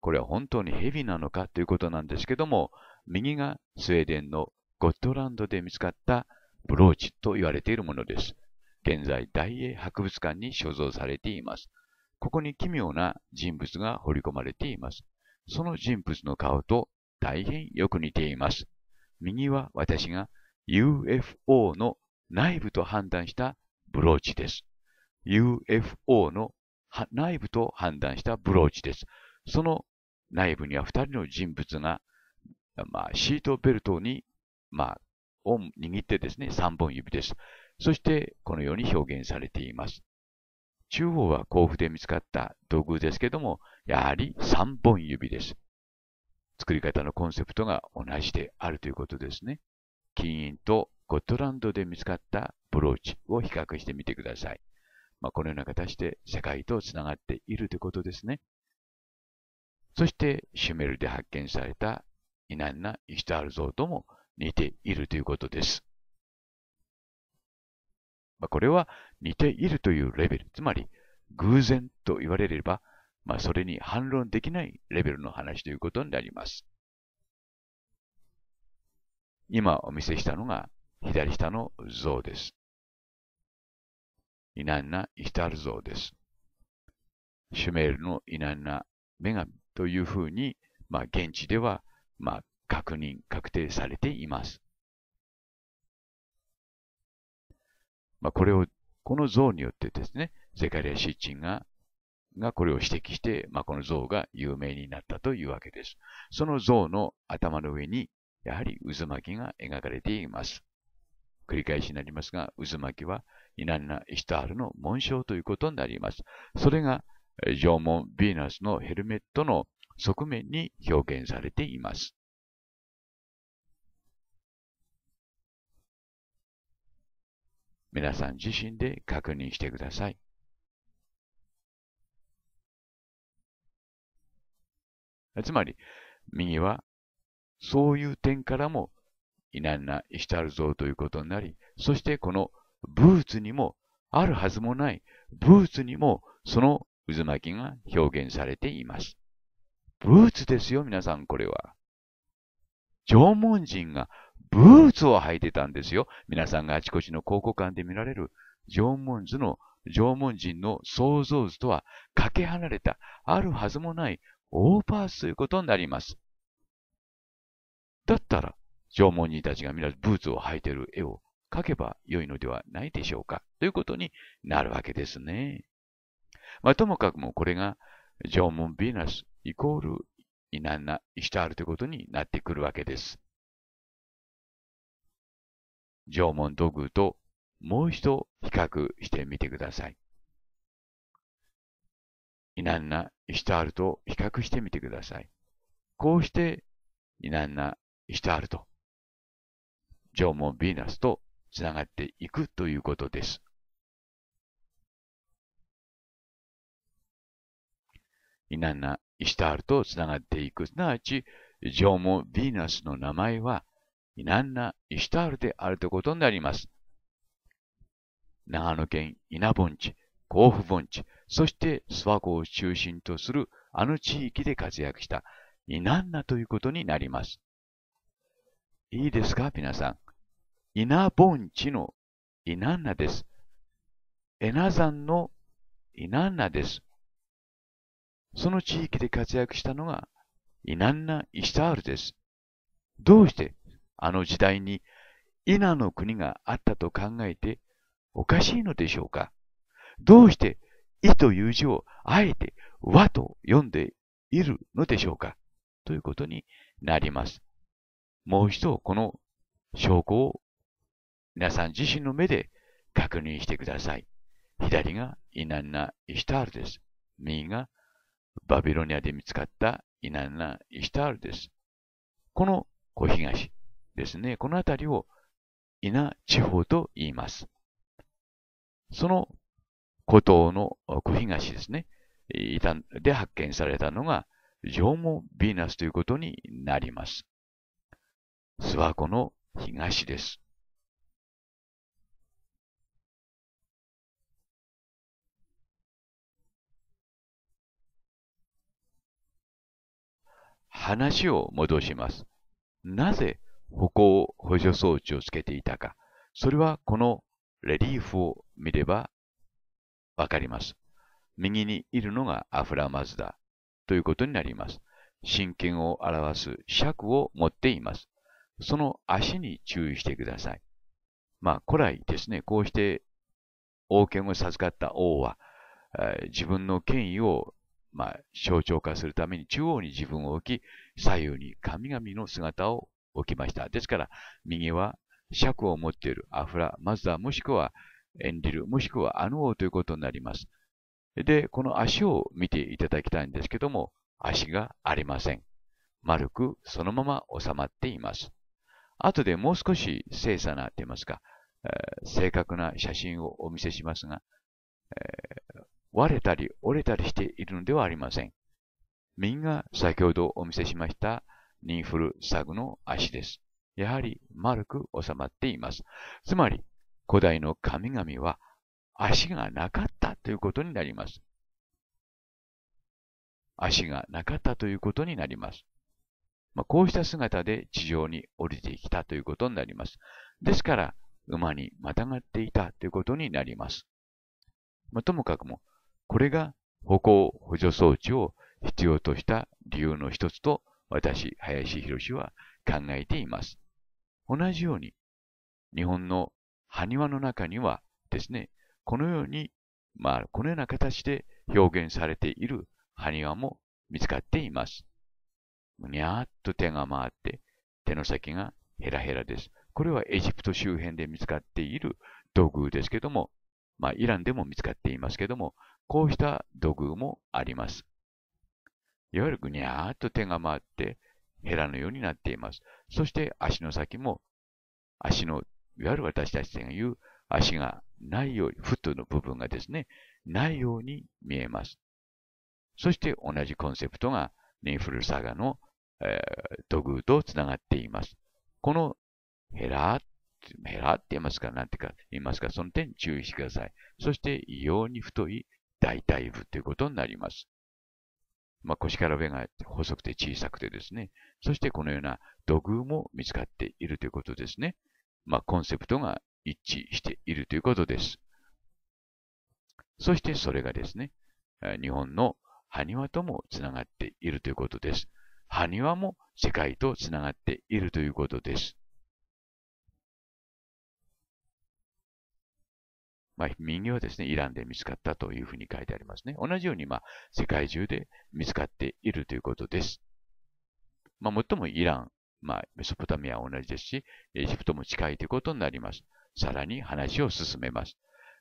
これは本当に蛇なのかということなんですけども、右がスウェーデンのゴットランドで見つかったブローチと言われているものです。現在、大英博物館に所蔵されています。ここに奇妙な人物が彫り込まれています。その人物の顔と大変よく似ています。右は私が UFO の内部と判断したブローチです。UFO の内部と判断したブローチです。その内部には2人の人物が、まあ、シートベルトに、まあ、を握ってですね、3本指です。そして、このように表現されています。中央は甲府で見つかった土偶ですけども、やはり3本指です。作り方のコンセプトが同じであるということですね。金印とゴットランドで見つかったブローチを比較してみてください。まあ、このような形で世界とつながっているということですね。そして、シュメルで発見されたイナンナ・イシュタール像とも似ているということです。まあ、これは似ているというレベル、つまり偶然と言われれば、まあ、それに反論できないレベルの話ということになります。今お見せしたのが左下の像です。イナンナ・イヒタル像です。シュメールのイナンナ女神というふうに、まあ、現地では、まあ、確認、確定されています。まあ、これを、この像によってですね、ゼカリア・シッチンが、がこれを指摘して、まあ、この像が有名になったというわけです。その像の頭の上に、やはり渦巻きが描かれています。繰り返しになりますが、渦巻きはイナンナ・イシュタールの紋章ということになります。それが縄文ヴィーナスのヘルメットの側面に表現されています。皆さん自身で確認してください。つまり、右は、そういう点からも、いなんなイシタル像ということになり、そしてこのブーツにも、あるはずもない、ブーツにも、その渦巻きが表現されています。ブーツですよ、皆さん、これは。縄文人がブーツを履いてたんですよ。皆さんがあちこちの考古館で見られる縄文図の、縄文人の想像図とはかけ離れた、あるはずもないオーパースということになります。だったら、縄文人たちが皆ブーツを履いてる絵を描けば良いのではないでしょうか、ということになるわけですね。まあ、ともかくもこれが縄文ヴィーナスイコールイナンナ・イシタールということになってくるわけです。縄文土偶ともう一度比較してみてください。イナンナ・イシュタールと比較してみてください。こうして、イナンナ・イシュタールと、縄文ヴィーナスとつながっていくということです。イナンナ・イシュタールとつながっていく、すなわち、縄文ヴィーナスの名前は、イナンナ・イシュタールであるということになります。長野県稲盆地、甲府盆地、そして諏訪湖を中心とするあの地域で活躍したイナンナということになります。いいですか、皆さん。稲盆地のイナンナです。エナ山のイナンナです。その地域で活躍したのがイナンナ・イシュタールです。どうしてあの時代に稲の国があったと考えておかしいのでしょうかどうしていという字をあえて和と読んでいるのでしょうかということになります。もう一度この証拠を皆さん自身の目で確認してください。左がイナンナ・イシタールです。右がバビロニアで見つかったイナンナ・イシタールです。この小東、ですね、この辺りを稲地方と言います。その古島の小東ですね、で発見されたのが、縄文ヴィーナスということになります。諏訪湖の東です。話を戻します。なぜ歩行補助装置をつけていたか、それはこのレリーフを見ればわかります。右にいるのがアフラマズダということになります。真剣を表す尺を持っています。その足に注意してください。まあ、古来ですね、こうして王権を授かった王は、えー、自分の権威を、まあ、象徴化するために中央に自分を置き、左右に神々の姿を起きました。ですから、右は尺を持っているアフラ、マズダ、もしくはエンリル、もしくはアヌオということになります。で、この足を見ていただきたいんですけども、足がありません。丸くそのまま収まっています。後でもう少し精査なと言いますか、えー、正確な写真をお見せしますが、えー、割れたり折れたりしているのではありません。右が先ほどお見せしましたリンフルサグの足です。やはり丸く収まっています。つまり、古代の神々は足がなかったということになります。足がなかったということになります。まあ、こうした姿で地上に降りてきたということになります。ですから、馬にまたがっていたということになります。まあ、ともかくも、これが歩行補助装置を必要とした理由の一つと私、林博は考えています。同じように、日本の埴輪の中にはですね、このように、まあ、このような形で表現されている埴輪も見つかっています。むにゃーっと手が回って、手の先がヘラヘラです。これはエジプト周辺で見つかっている土偶ですけども、まあ、イランでも見つかっていますけども、こうした土偶もあります。いわゆるぐにゃーっと手が回って、ヘラのようになっています。そして足の先も、足の、いわゆる私たちが言う足がないように、フットの部分がですね、ないように見えます。そして同じコンセプトがネイフルサガの、えー、土偶とつながっています。このヘラヘラって言いますか、なんてか言いますか、その点注意してください。そして異様に太い大腿部ということになります。まあ、腰から上が細くて小さくてですね、そしてこのような土偶も見つかっているということですね。まあ、コンセプトが一致しているということです。そしてそれがですね、日本の埴輪ともつながっているということです。埴輪も世界とつながっているということです。まあ、右はですね、イランで見つかったというふうに書いてありますね。同じように、まあ、世界中で見つかっているということです。まあ、もっともイラン、まあ、メソポタミアは同じですし、エジプトも近いということになります。さらに話を進めます。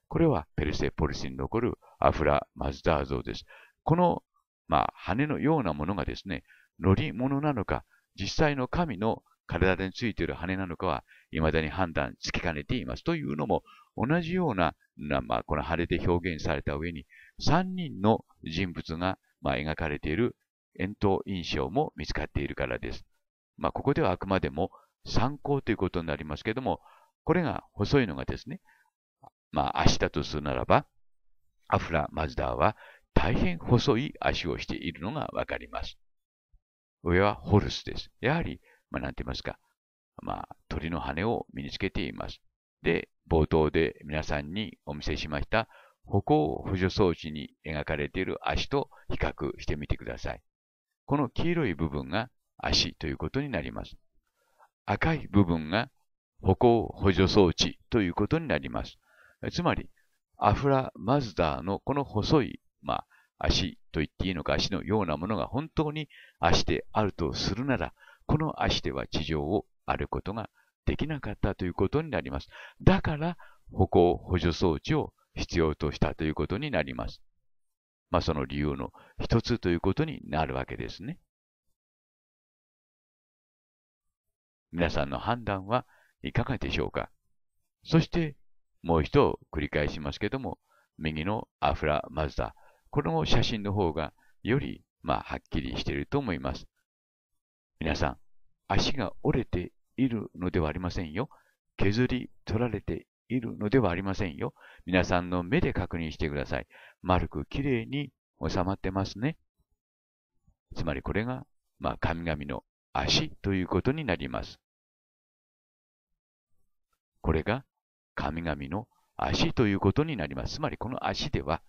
これはペルセポリスに残るアフラ・マズダー像です。この、まあ、羽のようなものがですね、乗り物なのか、実際の神の体についている羽なのかは、未だに判断つきかねています。というのも、同じような、まあ、この晴れで表現された上に、3人の人物が、まあ、描かれている円筒印象も見つかっているからです。まあ、ここではあくまでも参考ということになりますけども、これが細いのがですね、まあ、明日とするならば、アフラ・マズダーは大変細い足をしているのがわかります。上はホルスです。やはり、まあ、なんて言いますか、まあ、鳥の羽を身につけています。で、冒頭で皆さんにお見せしました歩行補助装置に描かれている足と比較してみてください。この黄色い部分が足ということになります。赤い部分が歩行補助装置ということになります。つまり、アフラ・マズダーのこの細い、まあ、足と言っていいのか足のようなものが本当に足であるとするなら、この足では地上を歩くことができなかったということになります。だから、歩行補助装置を必要としたということになります。まあ、その理由の一つということになるわけですね。皆さんの判断はいかがでしょうかそして、もう一度繰り返しますけども、右のアフラ・マズダ。この写真の方がより、まあ、はっきりしていると思います。皆さん、足が折れているのではありませんよ。削り取られているのではありませんよ。皆さんの目で確認してください。丸くきれいに収まってますね。つまりこれが、まあ、神々の足ということになります。これが神々の足ということになります。つまりこの足では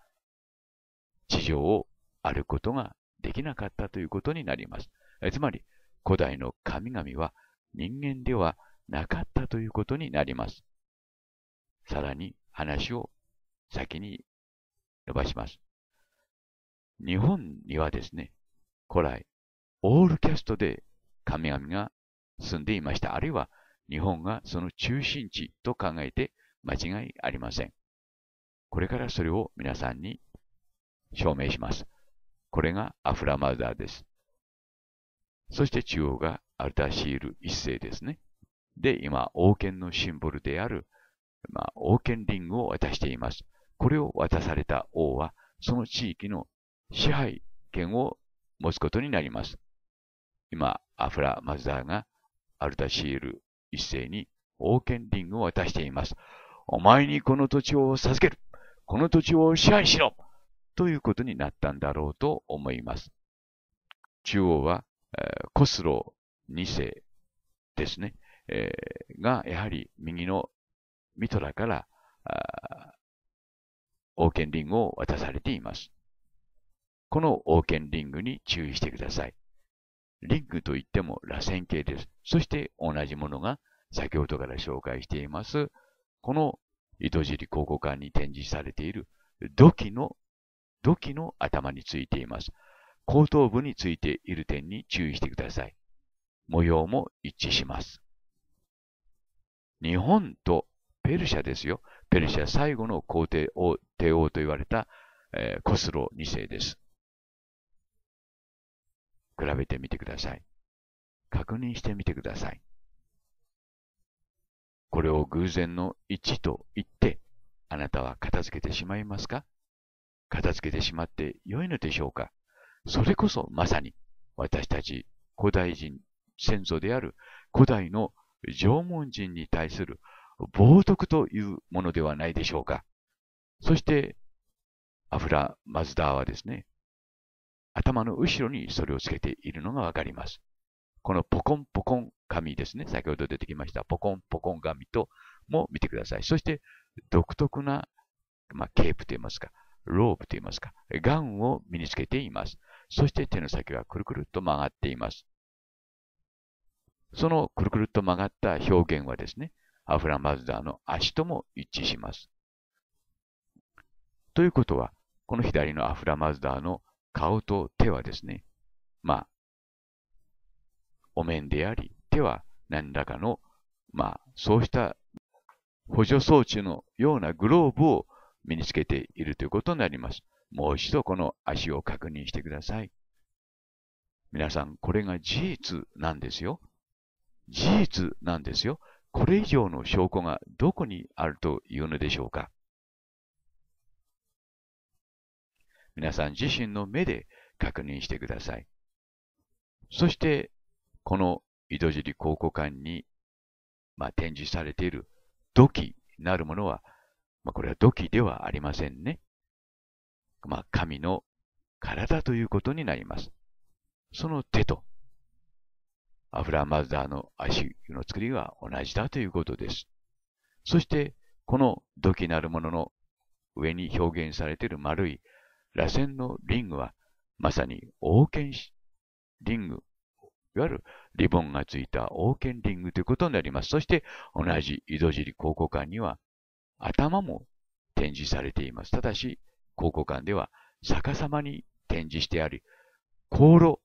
地上を歩くことができなかったということになります。えつまり古代の神々は人間ではなかったということになります。さらに話を先に伸ばします。日本にはですね、古来、オールキャストで神々が住んでいました。あるいは日本がその中心地と考えて間違いありません。これからそれを皆さんに証明します。これがアフラマウーです。そして中央がアルタシール一世ですね。で、今、王権のシンボルである、まあ、王権リングを渡しています。これを渡された王は、その地域の支配権を持つことになります。今、アフラ・マズダーがアルタシール一世に王権リングを渡しています。お前にこの土地を授けるこの土地を支配しろということになったんだろうと思います。中央は、えー、コスロ2世ですね、えー、が、やはり右のミトラから、王権リングを渡されています。この王権リングに注意してください。リングといっても螺旋形です。そして同じものが先ほどから紹介しています、この糸尻考古館に展示されている土器の、土器の頭についています。後頭部についている点に注意してください。模様も一致します。日本とペルシャですよ。ペルシャ最後の皇帝王帝王と言われた、えー、コスロ2世です。比べてみてください。確認してみてください。これを偶然の1と言って、あなたは片付けてしまいますか片付けてしまって良いのでしょうかそれこそまさに私たち古代人先祖である古代の縄文人に対する冒涜というものではないでしょうか。そして、アフラ・マズダーはですね、頭の後ろにそれをつけているのがわかります。このポコンポコン紙ですね、先ほど出てきましたポコンポコン紙とも見てください。そして、独特な、まあ、ケープといいますか、ロープといいますか、ガンを身につけています。そして手の先はくるくると曲がっています。そのくるくるっと曲がった表現はですね、アフラマズダーの足とも一致します。ということは、この左のアフラマズダーの顔と手はですね、まあ、お面であり、手は何らかの、まあ、そうした補助装置のようなグローブを身につけているということになります。もう一度この足を確認してください。皆さん、これが事実なんですよ。事実なんですよ。これ以上の証拠がどこにあるというのでしょうか。皆さん自身の目で確認してください。そして、この井戸尻考古館に、まあ、展示されている土器なるものは、まあ、これは土器ではありませんね。まあ、神の体ということになります。その手とアフラマズダーの足湯の作りは同じだということです。そして、この土器なるものの上に表現されている丸い螺旋のリングは、まさに王権リング、いわゆるリボンがついた王権リングということになります。そして、同じ井戸尻考古館には、頭も展示されています。ただし、考古館では逆さまに展示してあり、香炉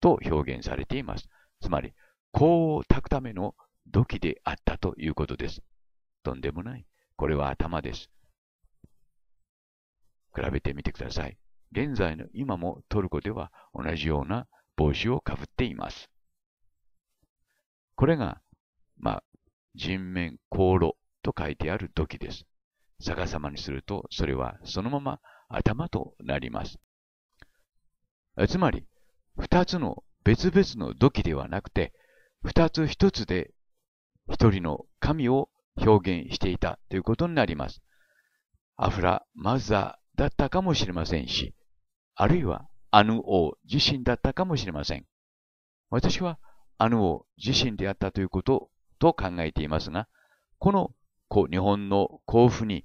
と表現されています。つまり、功を炊くための土器であったということです。とんでもない。これは頭です。比べてみてください。現在の今もトルコでは同じような帽子をかぶっています。これが、まあ、人面香炉と書いてある土器です。逆さまにすると、それはそのまま頭となります。つまり、二つの別々の土器ではなくて、二つ一つで一人の神を表現していたということになります。アフラ・マザーだったかもしれませんし、あるいはアヌ王自身だったかもしれません。私はアヌ王自身であったということと考えていますが、この日本の甲府に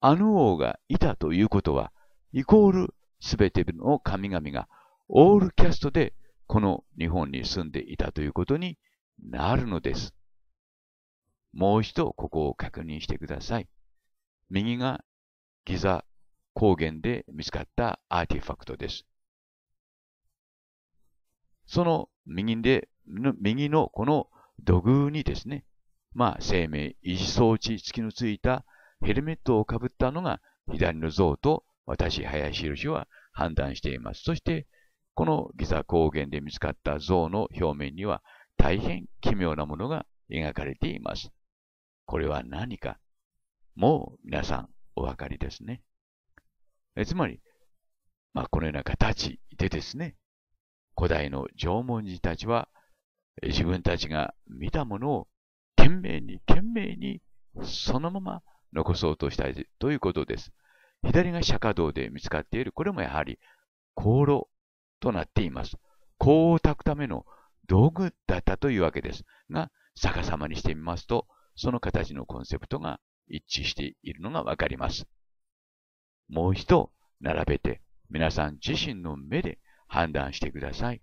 アヌ王がいたということは、イコールすべての神々がオールキャストでこの日本に住んでいたということになるのです。もう一度ここを確認してください。右がギザ高原で見つかったアーティファクトです。その右で、右のこの土偶にですね、まあ生命維持装置付きのついたヘルメットをかぶったのが左の像と私、林博は判断しています。そしてこのギザ高原で見つかった像の表面には大変奇妙なものが描かれています。これは何かもう皆さんお分かりですね。えつまり、まあ、このような形でですね、古代の縄文人たちは自分たちが見たものを懸命に懸命にそのまま残そうとしたいということです。左が釈迦堂で見つかっている、これもやはり香炉となっています。香を炊くための道具だったというわけですが、逆さまにしてみますと、その形のコンセプトが一致しているのがわかります。もう一度並べて、皆さん自身の目で判断してください。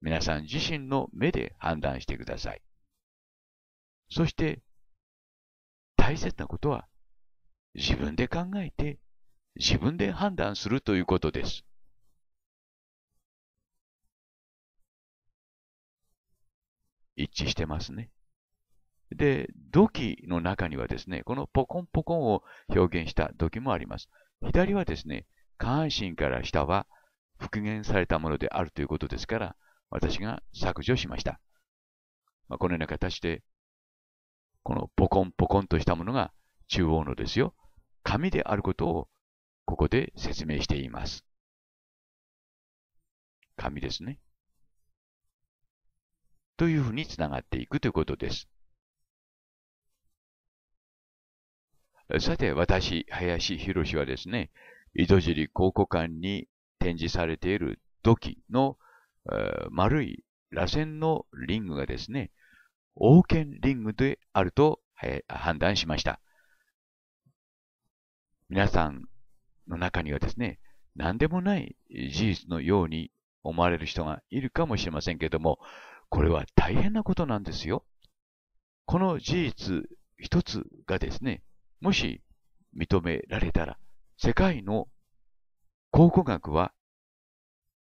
皆さん自身の目で判断してください。そして、大切なことは、自分で考えて、自分で判断するということです。一致してますね。で、土器の中にはですね、このポコンポコンを表現した土器もあります。左はですね、下半身から下は復元されたものであるということですから、私が削除しました。まあ、このような形で、このポコンポコンとしたものが中央のですよ、紙であることをここで説明しています。紙ですね。というふうにつながっていくということです。さて、私、林博はですね、井戸尻考古館に展示されている土器の、えー、丸い螺旋のリングがですね、王権リングであると、え判断しました。皆さんの中にはですね、何でもない事実のように思われる人がいるかもしれませんけれども、これは大変なことなんですよ。この事実一つがですね、もし認められたら、世界の考古学は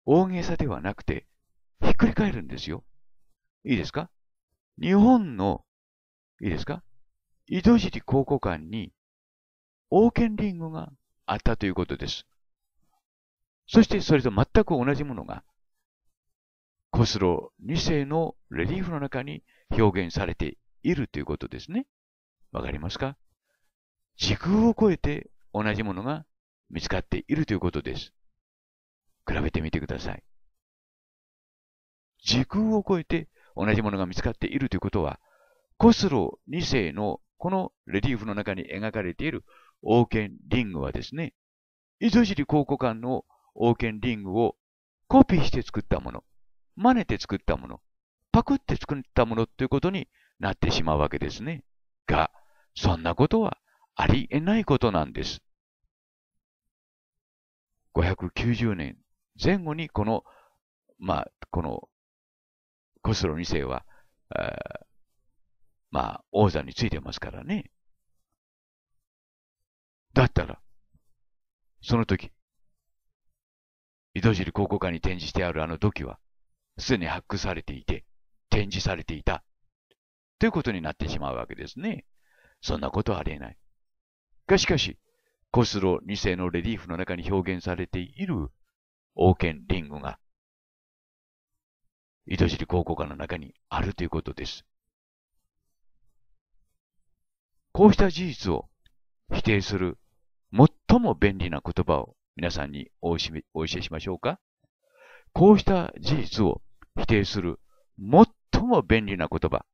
大げさではなくて、ひっくり返るんですよ。いいですか日本の、いいですか井戸尻考古館に王権リングがあったということです。そしてそれと全く同じものがコスロ2世のレリーフの中に表現されているということですね。わかりますか時空を超えて同じものが見つかっているということです。比べてみてください。時空を超えて同じものが見つかっているということは、コスロ2世のこのレリーフの中に描かれている王権リングはですね、糸尻考古館の王権リングをコピーして作ったもの。真似て作ったもの、パクって作ったものということになってしまうわけですね。が、そんなことはありえないことなんです。590年前後にこの、まあ、このコスロ2世は、あまあ、王座についてますからね。だったら、その時、井戸尻考古館に展示してあるあの土器は、すでに発掘されていて、展示されていた。ということになってしまうわけですね。そんなことはありえない。がしかし、コスロ2世のレリーフの中に表現されている王権リングが、糸尻高校館の中にあるということです。こうした事実を否定する最も便利な言葉を皆さんにお教えしましょうか。こうした事実を否定する最も便利な言葉。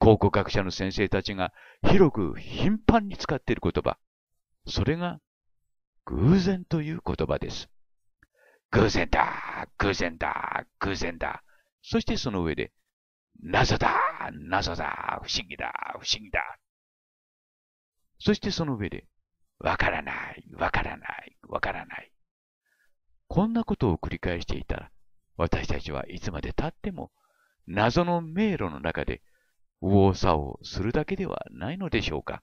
考古学者の先生たちが広く頻繁に使っている言葉。それが偶然という言葉です。偶然だ、偶然だ、偶然だ。そしてその上で、謎だ、謎だ、不思議だ、不思議だ。そしてその上で、わからない、わからない、わからない。こんなことを繰り返していたら、私たちはいつまで経っても謎の迷路の中で右往左往するだけではないのでしょうか。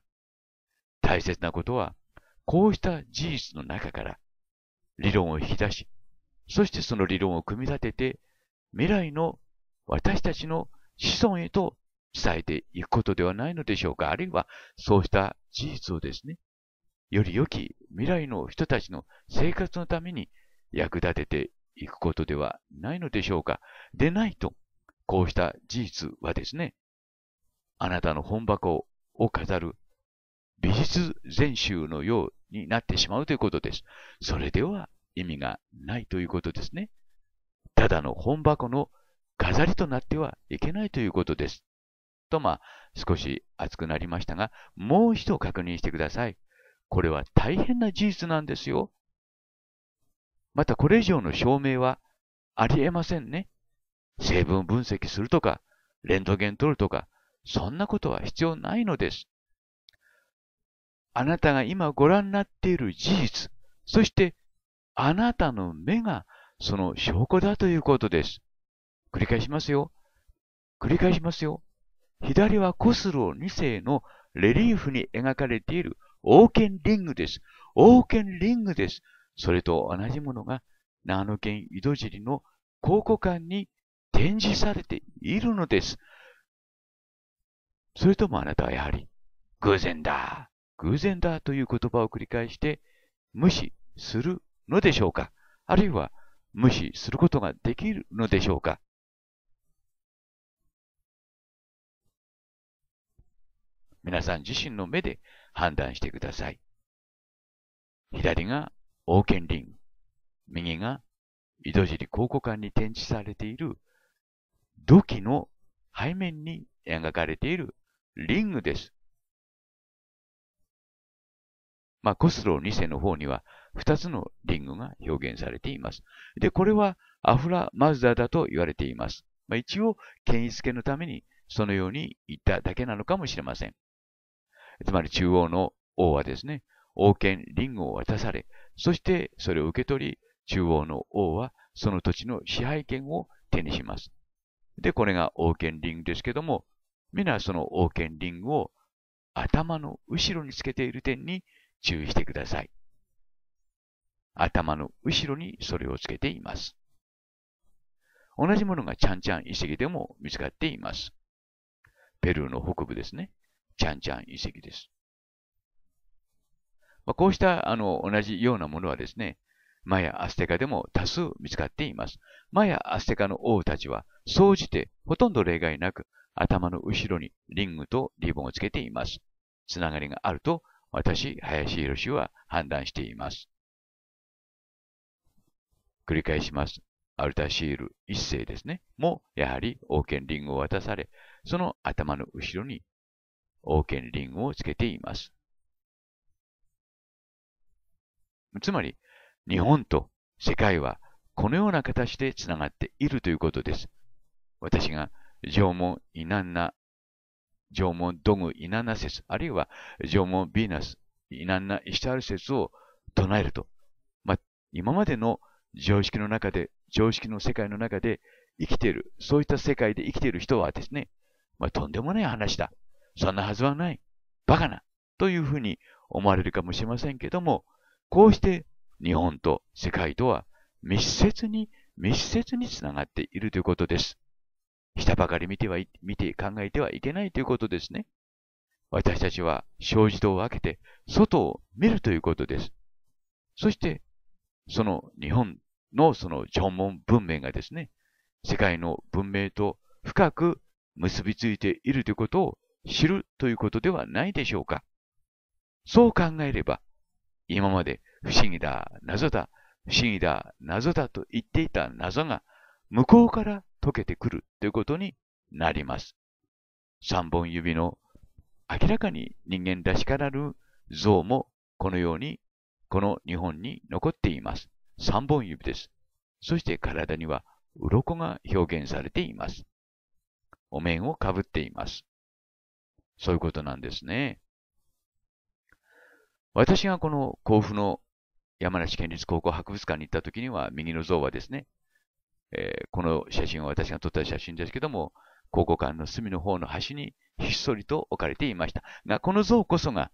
大切なことは、こうした事実の中から理論を引き出し、そしてその理論を組み立てて、未来の私たちの子孫へと伝えていくことではないのでしょうか。あるいは、そうした事実をですね、より良き未来の人たちの生活のために役立てて行くことではないのでしょうか。でないと、こうした事実はですね、あなたの本箱を飾る美術全集のようになってしまうということです。それでは意味がないということですね。ただの本箱の飾りとなってはいけないということです。と、まあ、少し熱くなりましたが、もう一度確認してください。これは大変な事実なんですよ。またこれ以上の証明はありえませんね。成分分析するとか、レントゲン取るとか、そんなことは必要ないのです。あなたが今ご覧になっている事実、そしてあなたの目がその証拠だということです。繰り返しますよ。繰り返しますよ。左はコスロー2世のレリーフに描かれている王権リングです。王権リングです。それと同じものが長野県井戸尻の考古館に展示されているのです。それともあなたはやはり、偶然だ、偶然だという言葉を繰り返して無視するのでしょうかあるいは無視することができるのでしょうか皆さん自身の目で判断してください。左が王権グ。右が井戸尻考古館に展示されている土器の背面に描かれているリングです。まあ、コスロー2世の方には2つのリングが表現されています。で、これはアフラ・マズダだと言われています。まあ、一応、権威付けのためにそのように言っただけなのかもしれません。つまり中央の王はですね、王権、リングを渡され、そしてそれを受け取り、中央の王はその土地の支配権を手にします。で、これが王権リングですけども、皆その王権リングを頭の後ろにつけている点に注意してください。頭の後ろにそれをつけています。同じものがチャンチャン遺跡でも見つかっています。ペルーの北部ですね。チャンチャン遺跡です。まあ、こうしたあの同じようなものはですね、マヤ、アステカでも多数見つかっています。マヤ、アステカの王たちは、総じてほとんど例外なく、頭の後ろにリングとリボンをつけています。つながりがあると、私、林博は判断しています。繰り返します。アルタシール一世ですね。も、やはり王権リングを渡され、その頭の後ろに王権リングをつけています。つまり、日本と世界はこのような形でつながっているということです。私が縄文イナンナ、縄文ドグイナンナ説、あるいは縄文ヴィーナス、イナンナイシタール説を唱えると、まあ、今までの常識の中で、常識の世界の中で生きている、そういった世界で生きている人はですね、まあ、とんでもない話だ。そんなはずはない。バカな。というふうに思われるかもしれませんけども、こうして日本と世界とは密接に密接につながっているということです。下ばかり見ては、見て考えてはいけないということですね。私たちは障子戸を開けて外を見るということです。そして、その日本のその縄文文明がですね、世界の文明と深く結びついているということを知るということではないでしょうか。そう考えれば、今まで不思議だ、謎だ、不思議だ、謎だと言っていた謎が向こうから解けてくるということになります。三本指の明らかに人間らしからぬ像もこのようにこの日本に残っています。三本指です。そして体には鱗が表現されています。お面をかぶっています。そういうことなんですね。私がこの甲府の山梨県立高校博物館に行った時には、右の像はですね、えー、この写真は私が撮った写真ですけども、考古館の隅の方の端にひっそりと置かれていました。が、この像こそが、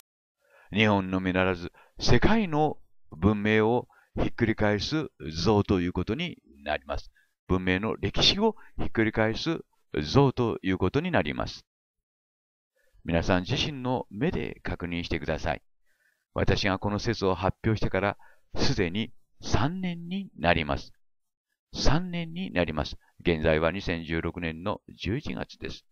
日本のみならず、世界の文明をひっくり返す像ということになります。文明の歴史をひっくり返す像ということになります。皆さん自身の目で確認してください。私がこの説を発表してから、すでに3年になります。3年になります。現在は2016年の11月です。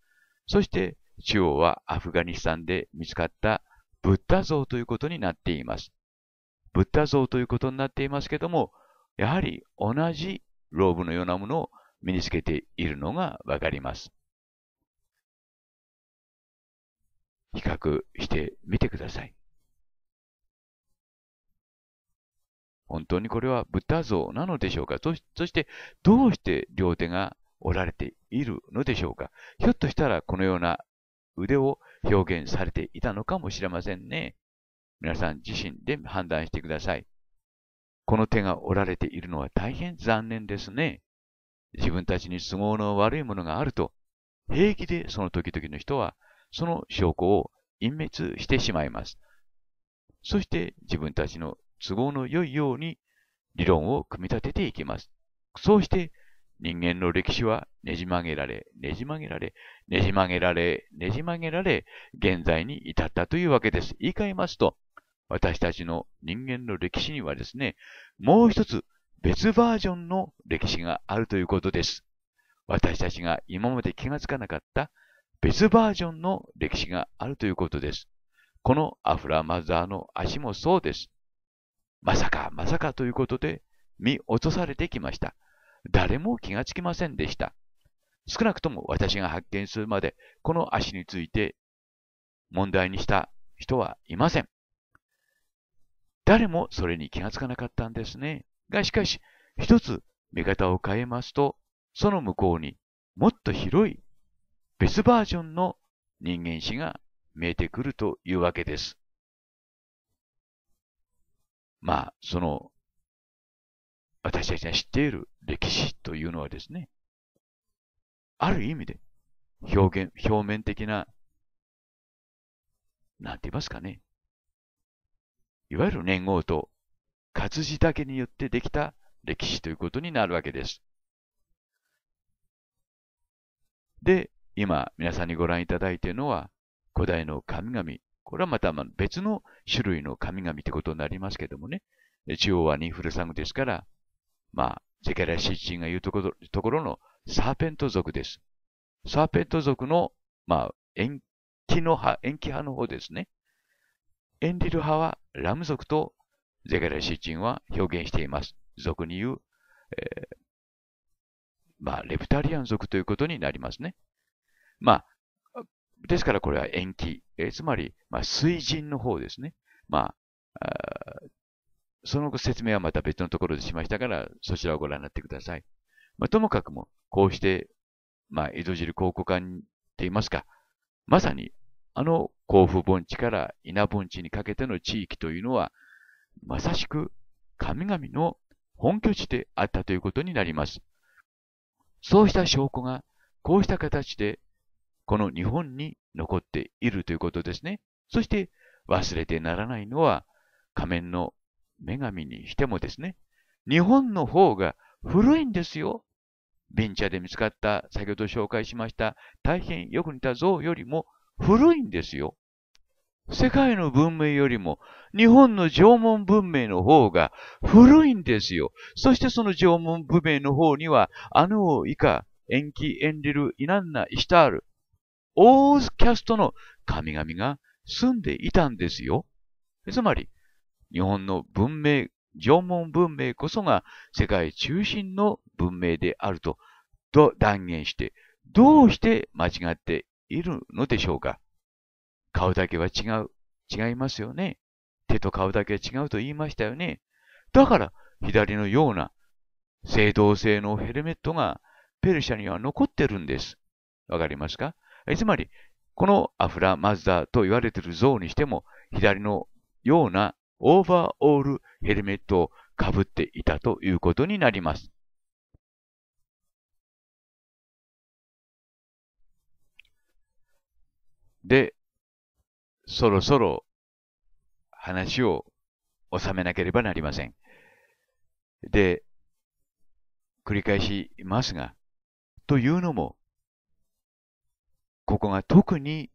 そして、中央はアフガニスタンで見つかったブッダ像ということになっています。ブッダ像ということになっていますけども、やはり同じローブのようなものを身につけているのがわかります。比較してみてください。本当にこれは豚像なのでしょうかそして、どうして両手が折られているのでしょうかひょっとしたらこのような腕を表現されていたのかもしれませんね。皆さん自身で判断してください。この手が折られているのは大変残念ですね。自分たちに都合の悪いものがあると、平気でその時々の人は、その証拠を隠滅してしまいます。そして自分たちの都合の良いように理論を組み立てていきます。そうして人間の歴史はねじ曲げられ、ねじ曲げられ、ねじ曲げられ、ねじ曲げられ、現在に至ったというわけです。言い換えますと、私たちの人間の歴史にはですね、もう一つ別バージョンの歴史があるということです。私たちが今まで気がつかなかった別バージョンの歴史があるということです。このアフラマザーの足もそうです。まさかまさかということで見落とされてきました。誰も気がつきませんでした。少なくとも私が発見するまでこの足について問題にした人はいません。誰もそれに気がつかなかったんですね。がしかし、一つ見方を変えますと、その向こうにもっと広い別バージョンの人間史が見えてくるというわけです。まあ、その、私たちが知っている歴史というのはですね、ある意味で表現、表面的な、なんて言いますかね、いわゆる年号と活字だけによってできた歴史ということになるわけです。で、今皆さんにご覧いただいているのは古代の神々、これはまた別の種類の神々ってことになりますけどもね。中央はニンフルサングですから、まあ、セケラシーチンが言うところところのサーペント族です。サーペント族の、まあ、延期の派、延期派の方ですね。エンリル派はラム族とゼケラシーチンは表現しています。俗に言う、えー、まあ、レプタリアン族ということになりますね。まあ、ですからこれは延期。えつまり、まあ、水準の方ですね。まあ、その説明はまた別のところでしましたから、そちらをご覧になってください。まあ、ともかくも、こうして、まあ、江戸汁考古館って言いますか、まさに、あの甲府盆地から稲盆地にかけての地域というのは、まさしく神々の本拠地であったということになります。そうした証拠が、こうした形でこの日本に残っているということですね。そして忘れてならないのは仮面の女神にしてもですね、日本の方が古いんですよ。ベンチャーで見つかった、先ほど紹介しました、大変よく似た像よりも古いんですよ。世界の文明よりも日本の縄文文明の方が古いんですよ。そしてその縄文文明の方には、あの以下、延期、エンリル、イナンナ、イシタール、オーズキャストの神々が住んでいたんですよ。つまり、日本の文明、縄文文明こそが世界中心の文明であると断言して、どうして間違っているのでしょうか顔だけは違う。違いますよね。手と顔だけは違うと言いましたよね。だから、左のような正当製のヘルメットがペルシャには残ってるんです。わかりますかえつまり、このアフラ・マズダと言われている像にしても、左のようなオーバーオールヘルメットをかぶっていたということになります。で、そろそろ話を収めなければなりません。で、繰り返しますが、というのも、ここが特に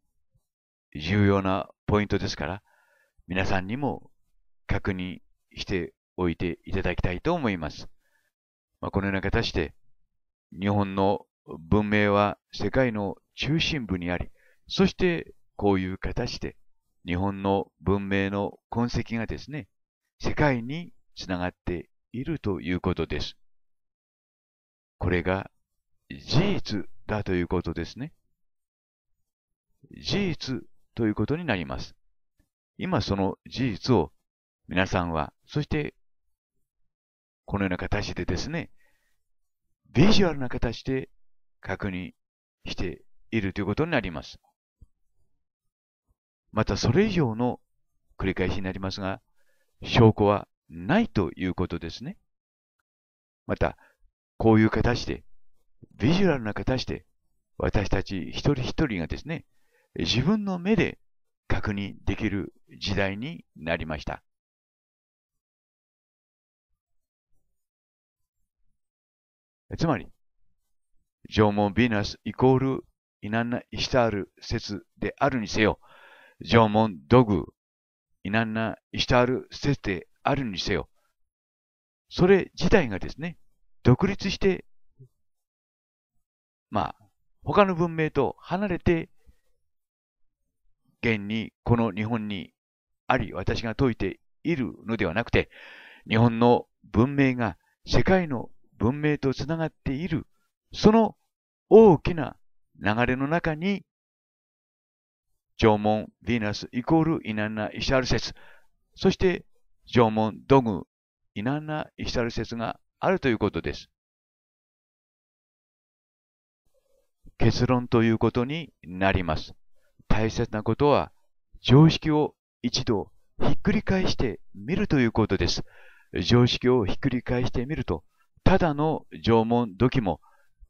重要なポイントですから、皆さんにも確認しておいていただきたいと思います。まあ、このような形で、日本の文明は世界の中心部にあり、そしてこういう形で日本の文明の痕跡がですね、世界につながっているということです。これが事実だということですね。事実ということになります。今その事実を皆さんは、そしてこのような形でですね、ビジュアルな形で確認しているということになります。またそれ以上の繰り返しになりますが、証拠はないということですね。また、こういう形で、ビジュアルな形で、私たち一人一人がですね、自分の目で確認できる時代になりました。つまり、縄文ヴィーナスイコールイナンナ・イシタール説であるにせよ、縄文土偶、イナンナ・イシタール説であるにせよ、それ自体がですね、独立して、まあ、他の文明と離れて現にこの日本にあり、私が説いているのではなくて、日本の文明が世界の文明とつながっている、その大きな流れの中に、縄文ヴィーナスイコールイナンナイシャル説、そして縄文ドグ、イナンナイシャル説があるということです。結論ということになります。大切なことは常識を一度ひっくり返してみるということです。常識をひっくり返してみると、ただの縄文土器も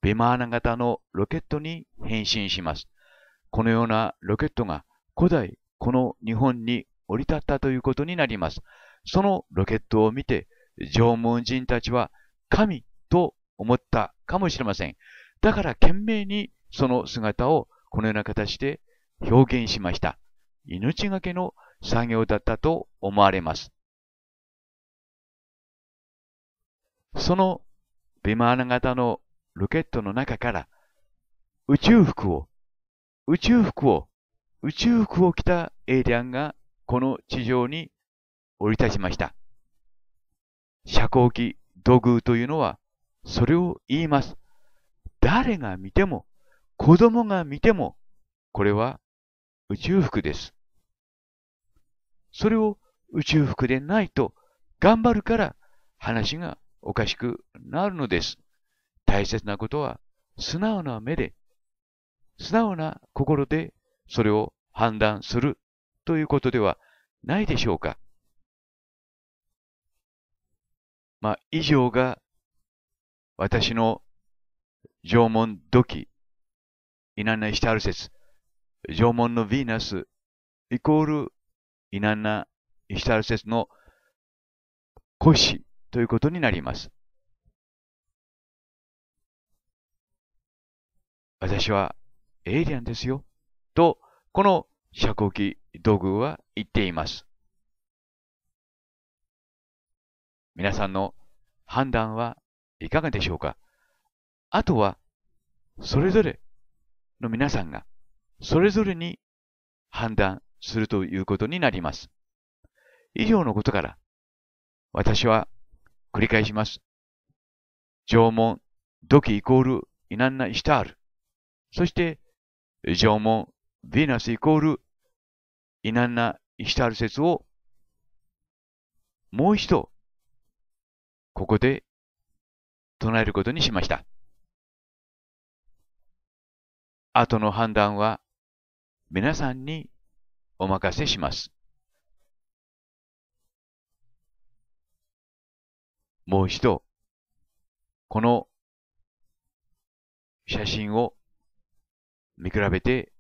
ベマーナ型のロケットに変身します。このようなロケットが古代この日本に降り立ったということになります。そのロケットを見て縄文人たちは神と思ったかもしれません。だから懸命にその姿をこのような形で表現しました。命がけの作業だったと思われます。そのビマーナ型のロケットの中から宇宙服を、宇宙服を、宇宙服を着たエイリアンがこの地上に降り立ちました。遮光器土偶というのはそれを言います。誰が見ても、子供が見ても、これは宇宙服です。それを宇宙服でないと頑張るから話がおかしくなるのです。大切なことは素直な目で、素直な心でそれを判断するということではないでしょうか。まあ、以上が私の縄文土器、稲根してある説縄文のヴィーナス、イコール、イナンナ・イシタルセスの古子ということになります。私はエイリアンですよ、と、この遮光器道具は言っています。皆さんの判断はいかがでしょうかあとは、それぞれの皆さんがそれぞれに判断するということになります。以上のことから、私は繰り返します。縄文、土器イコール、イナンナイシタール。そして、縄文、ヴィーナスイコール、イナンナイシタール説を、もう一度、ここで唱えることにしました。後の判断は皆さんにお任せします。もう一度、この写真を見比べて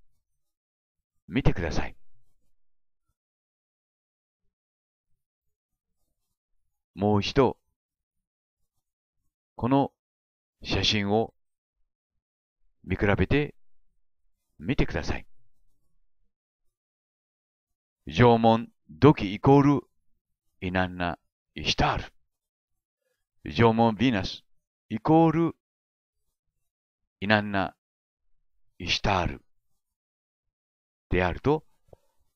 みてください。もう一度、この写真を見比べてみてください。縄文土器イコールイナンナ・イシタール。縄文ヴィーナスイコールイナンナ・イシタール。であると、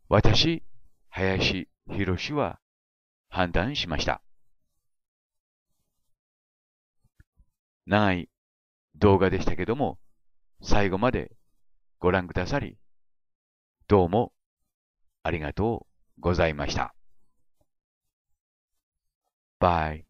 私、林博は判断しました。長い動画でしたけども、最後までご覧くださり、どうもありがとうございました。Bye.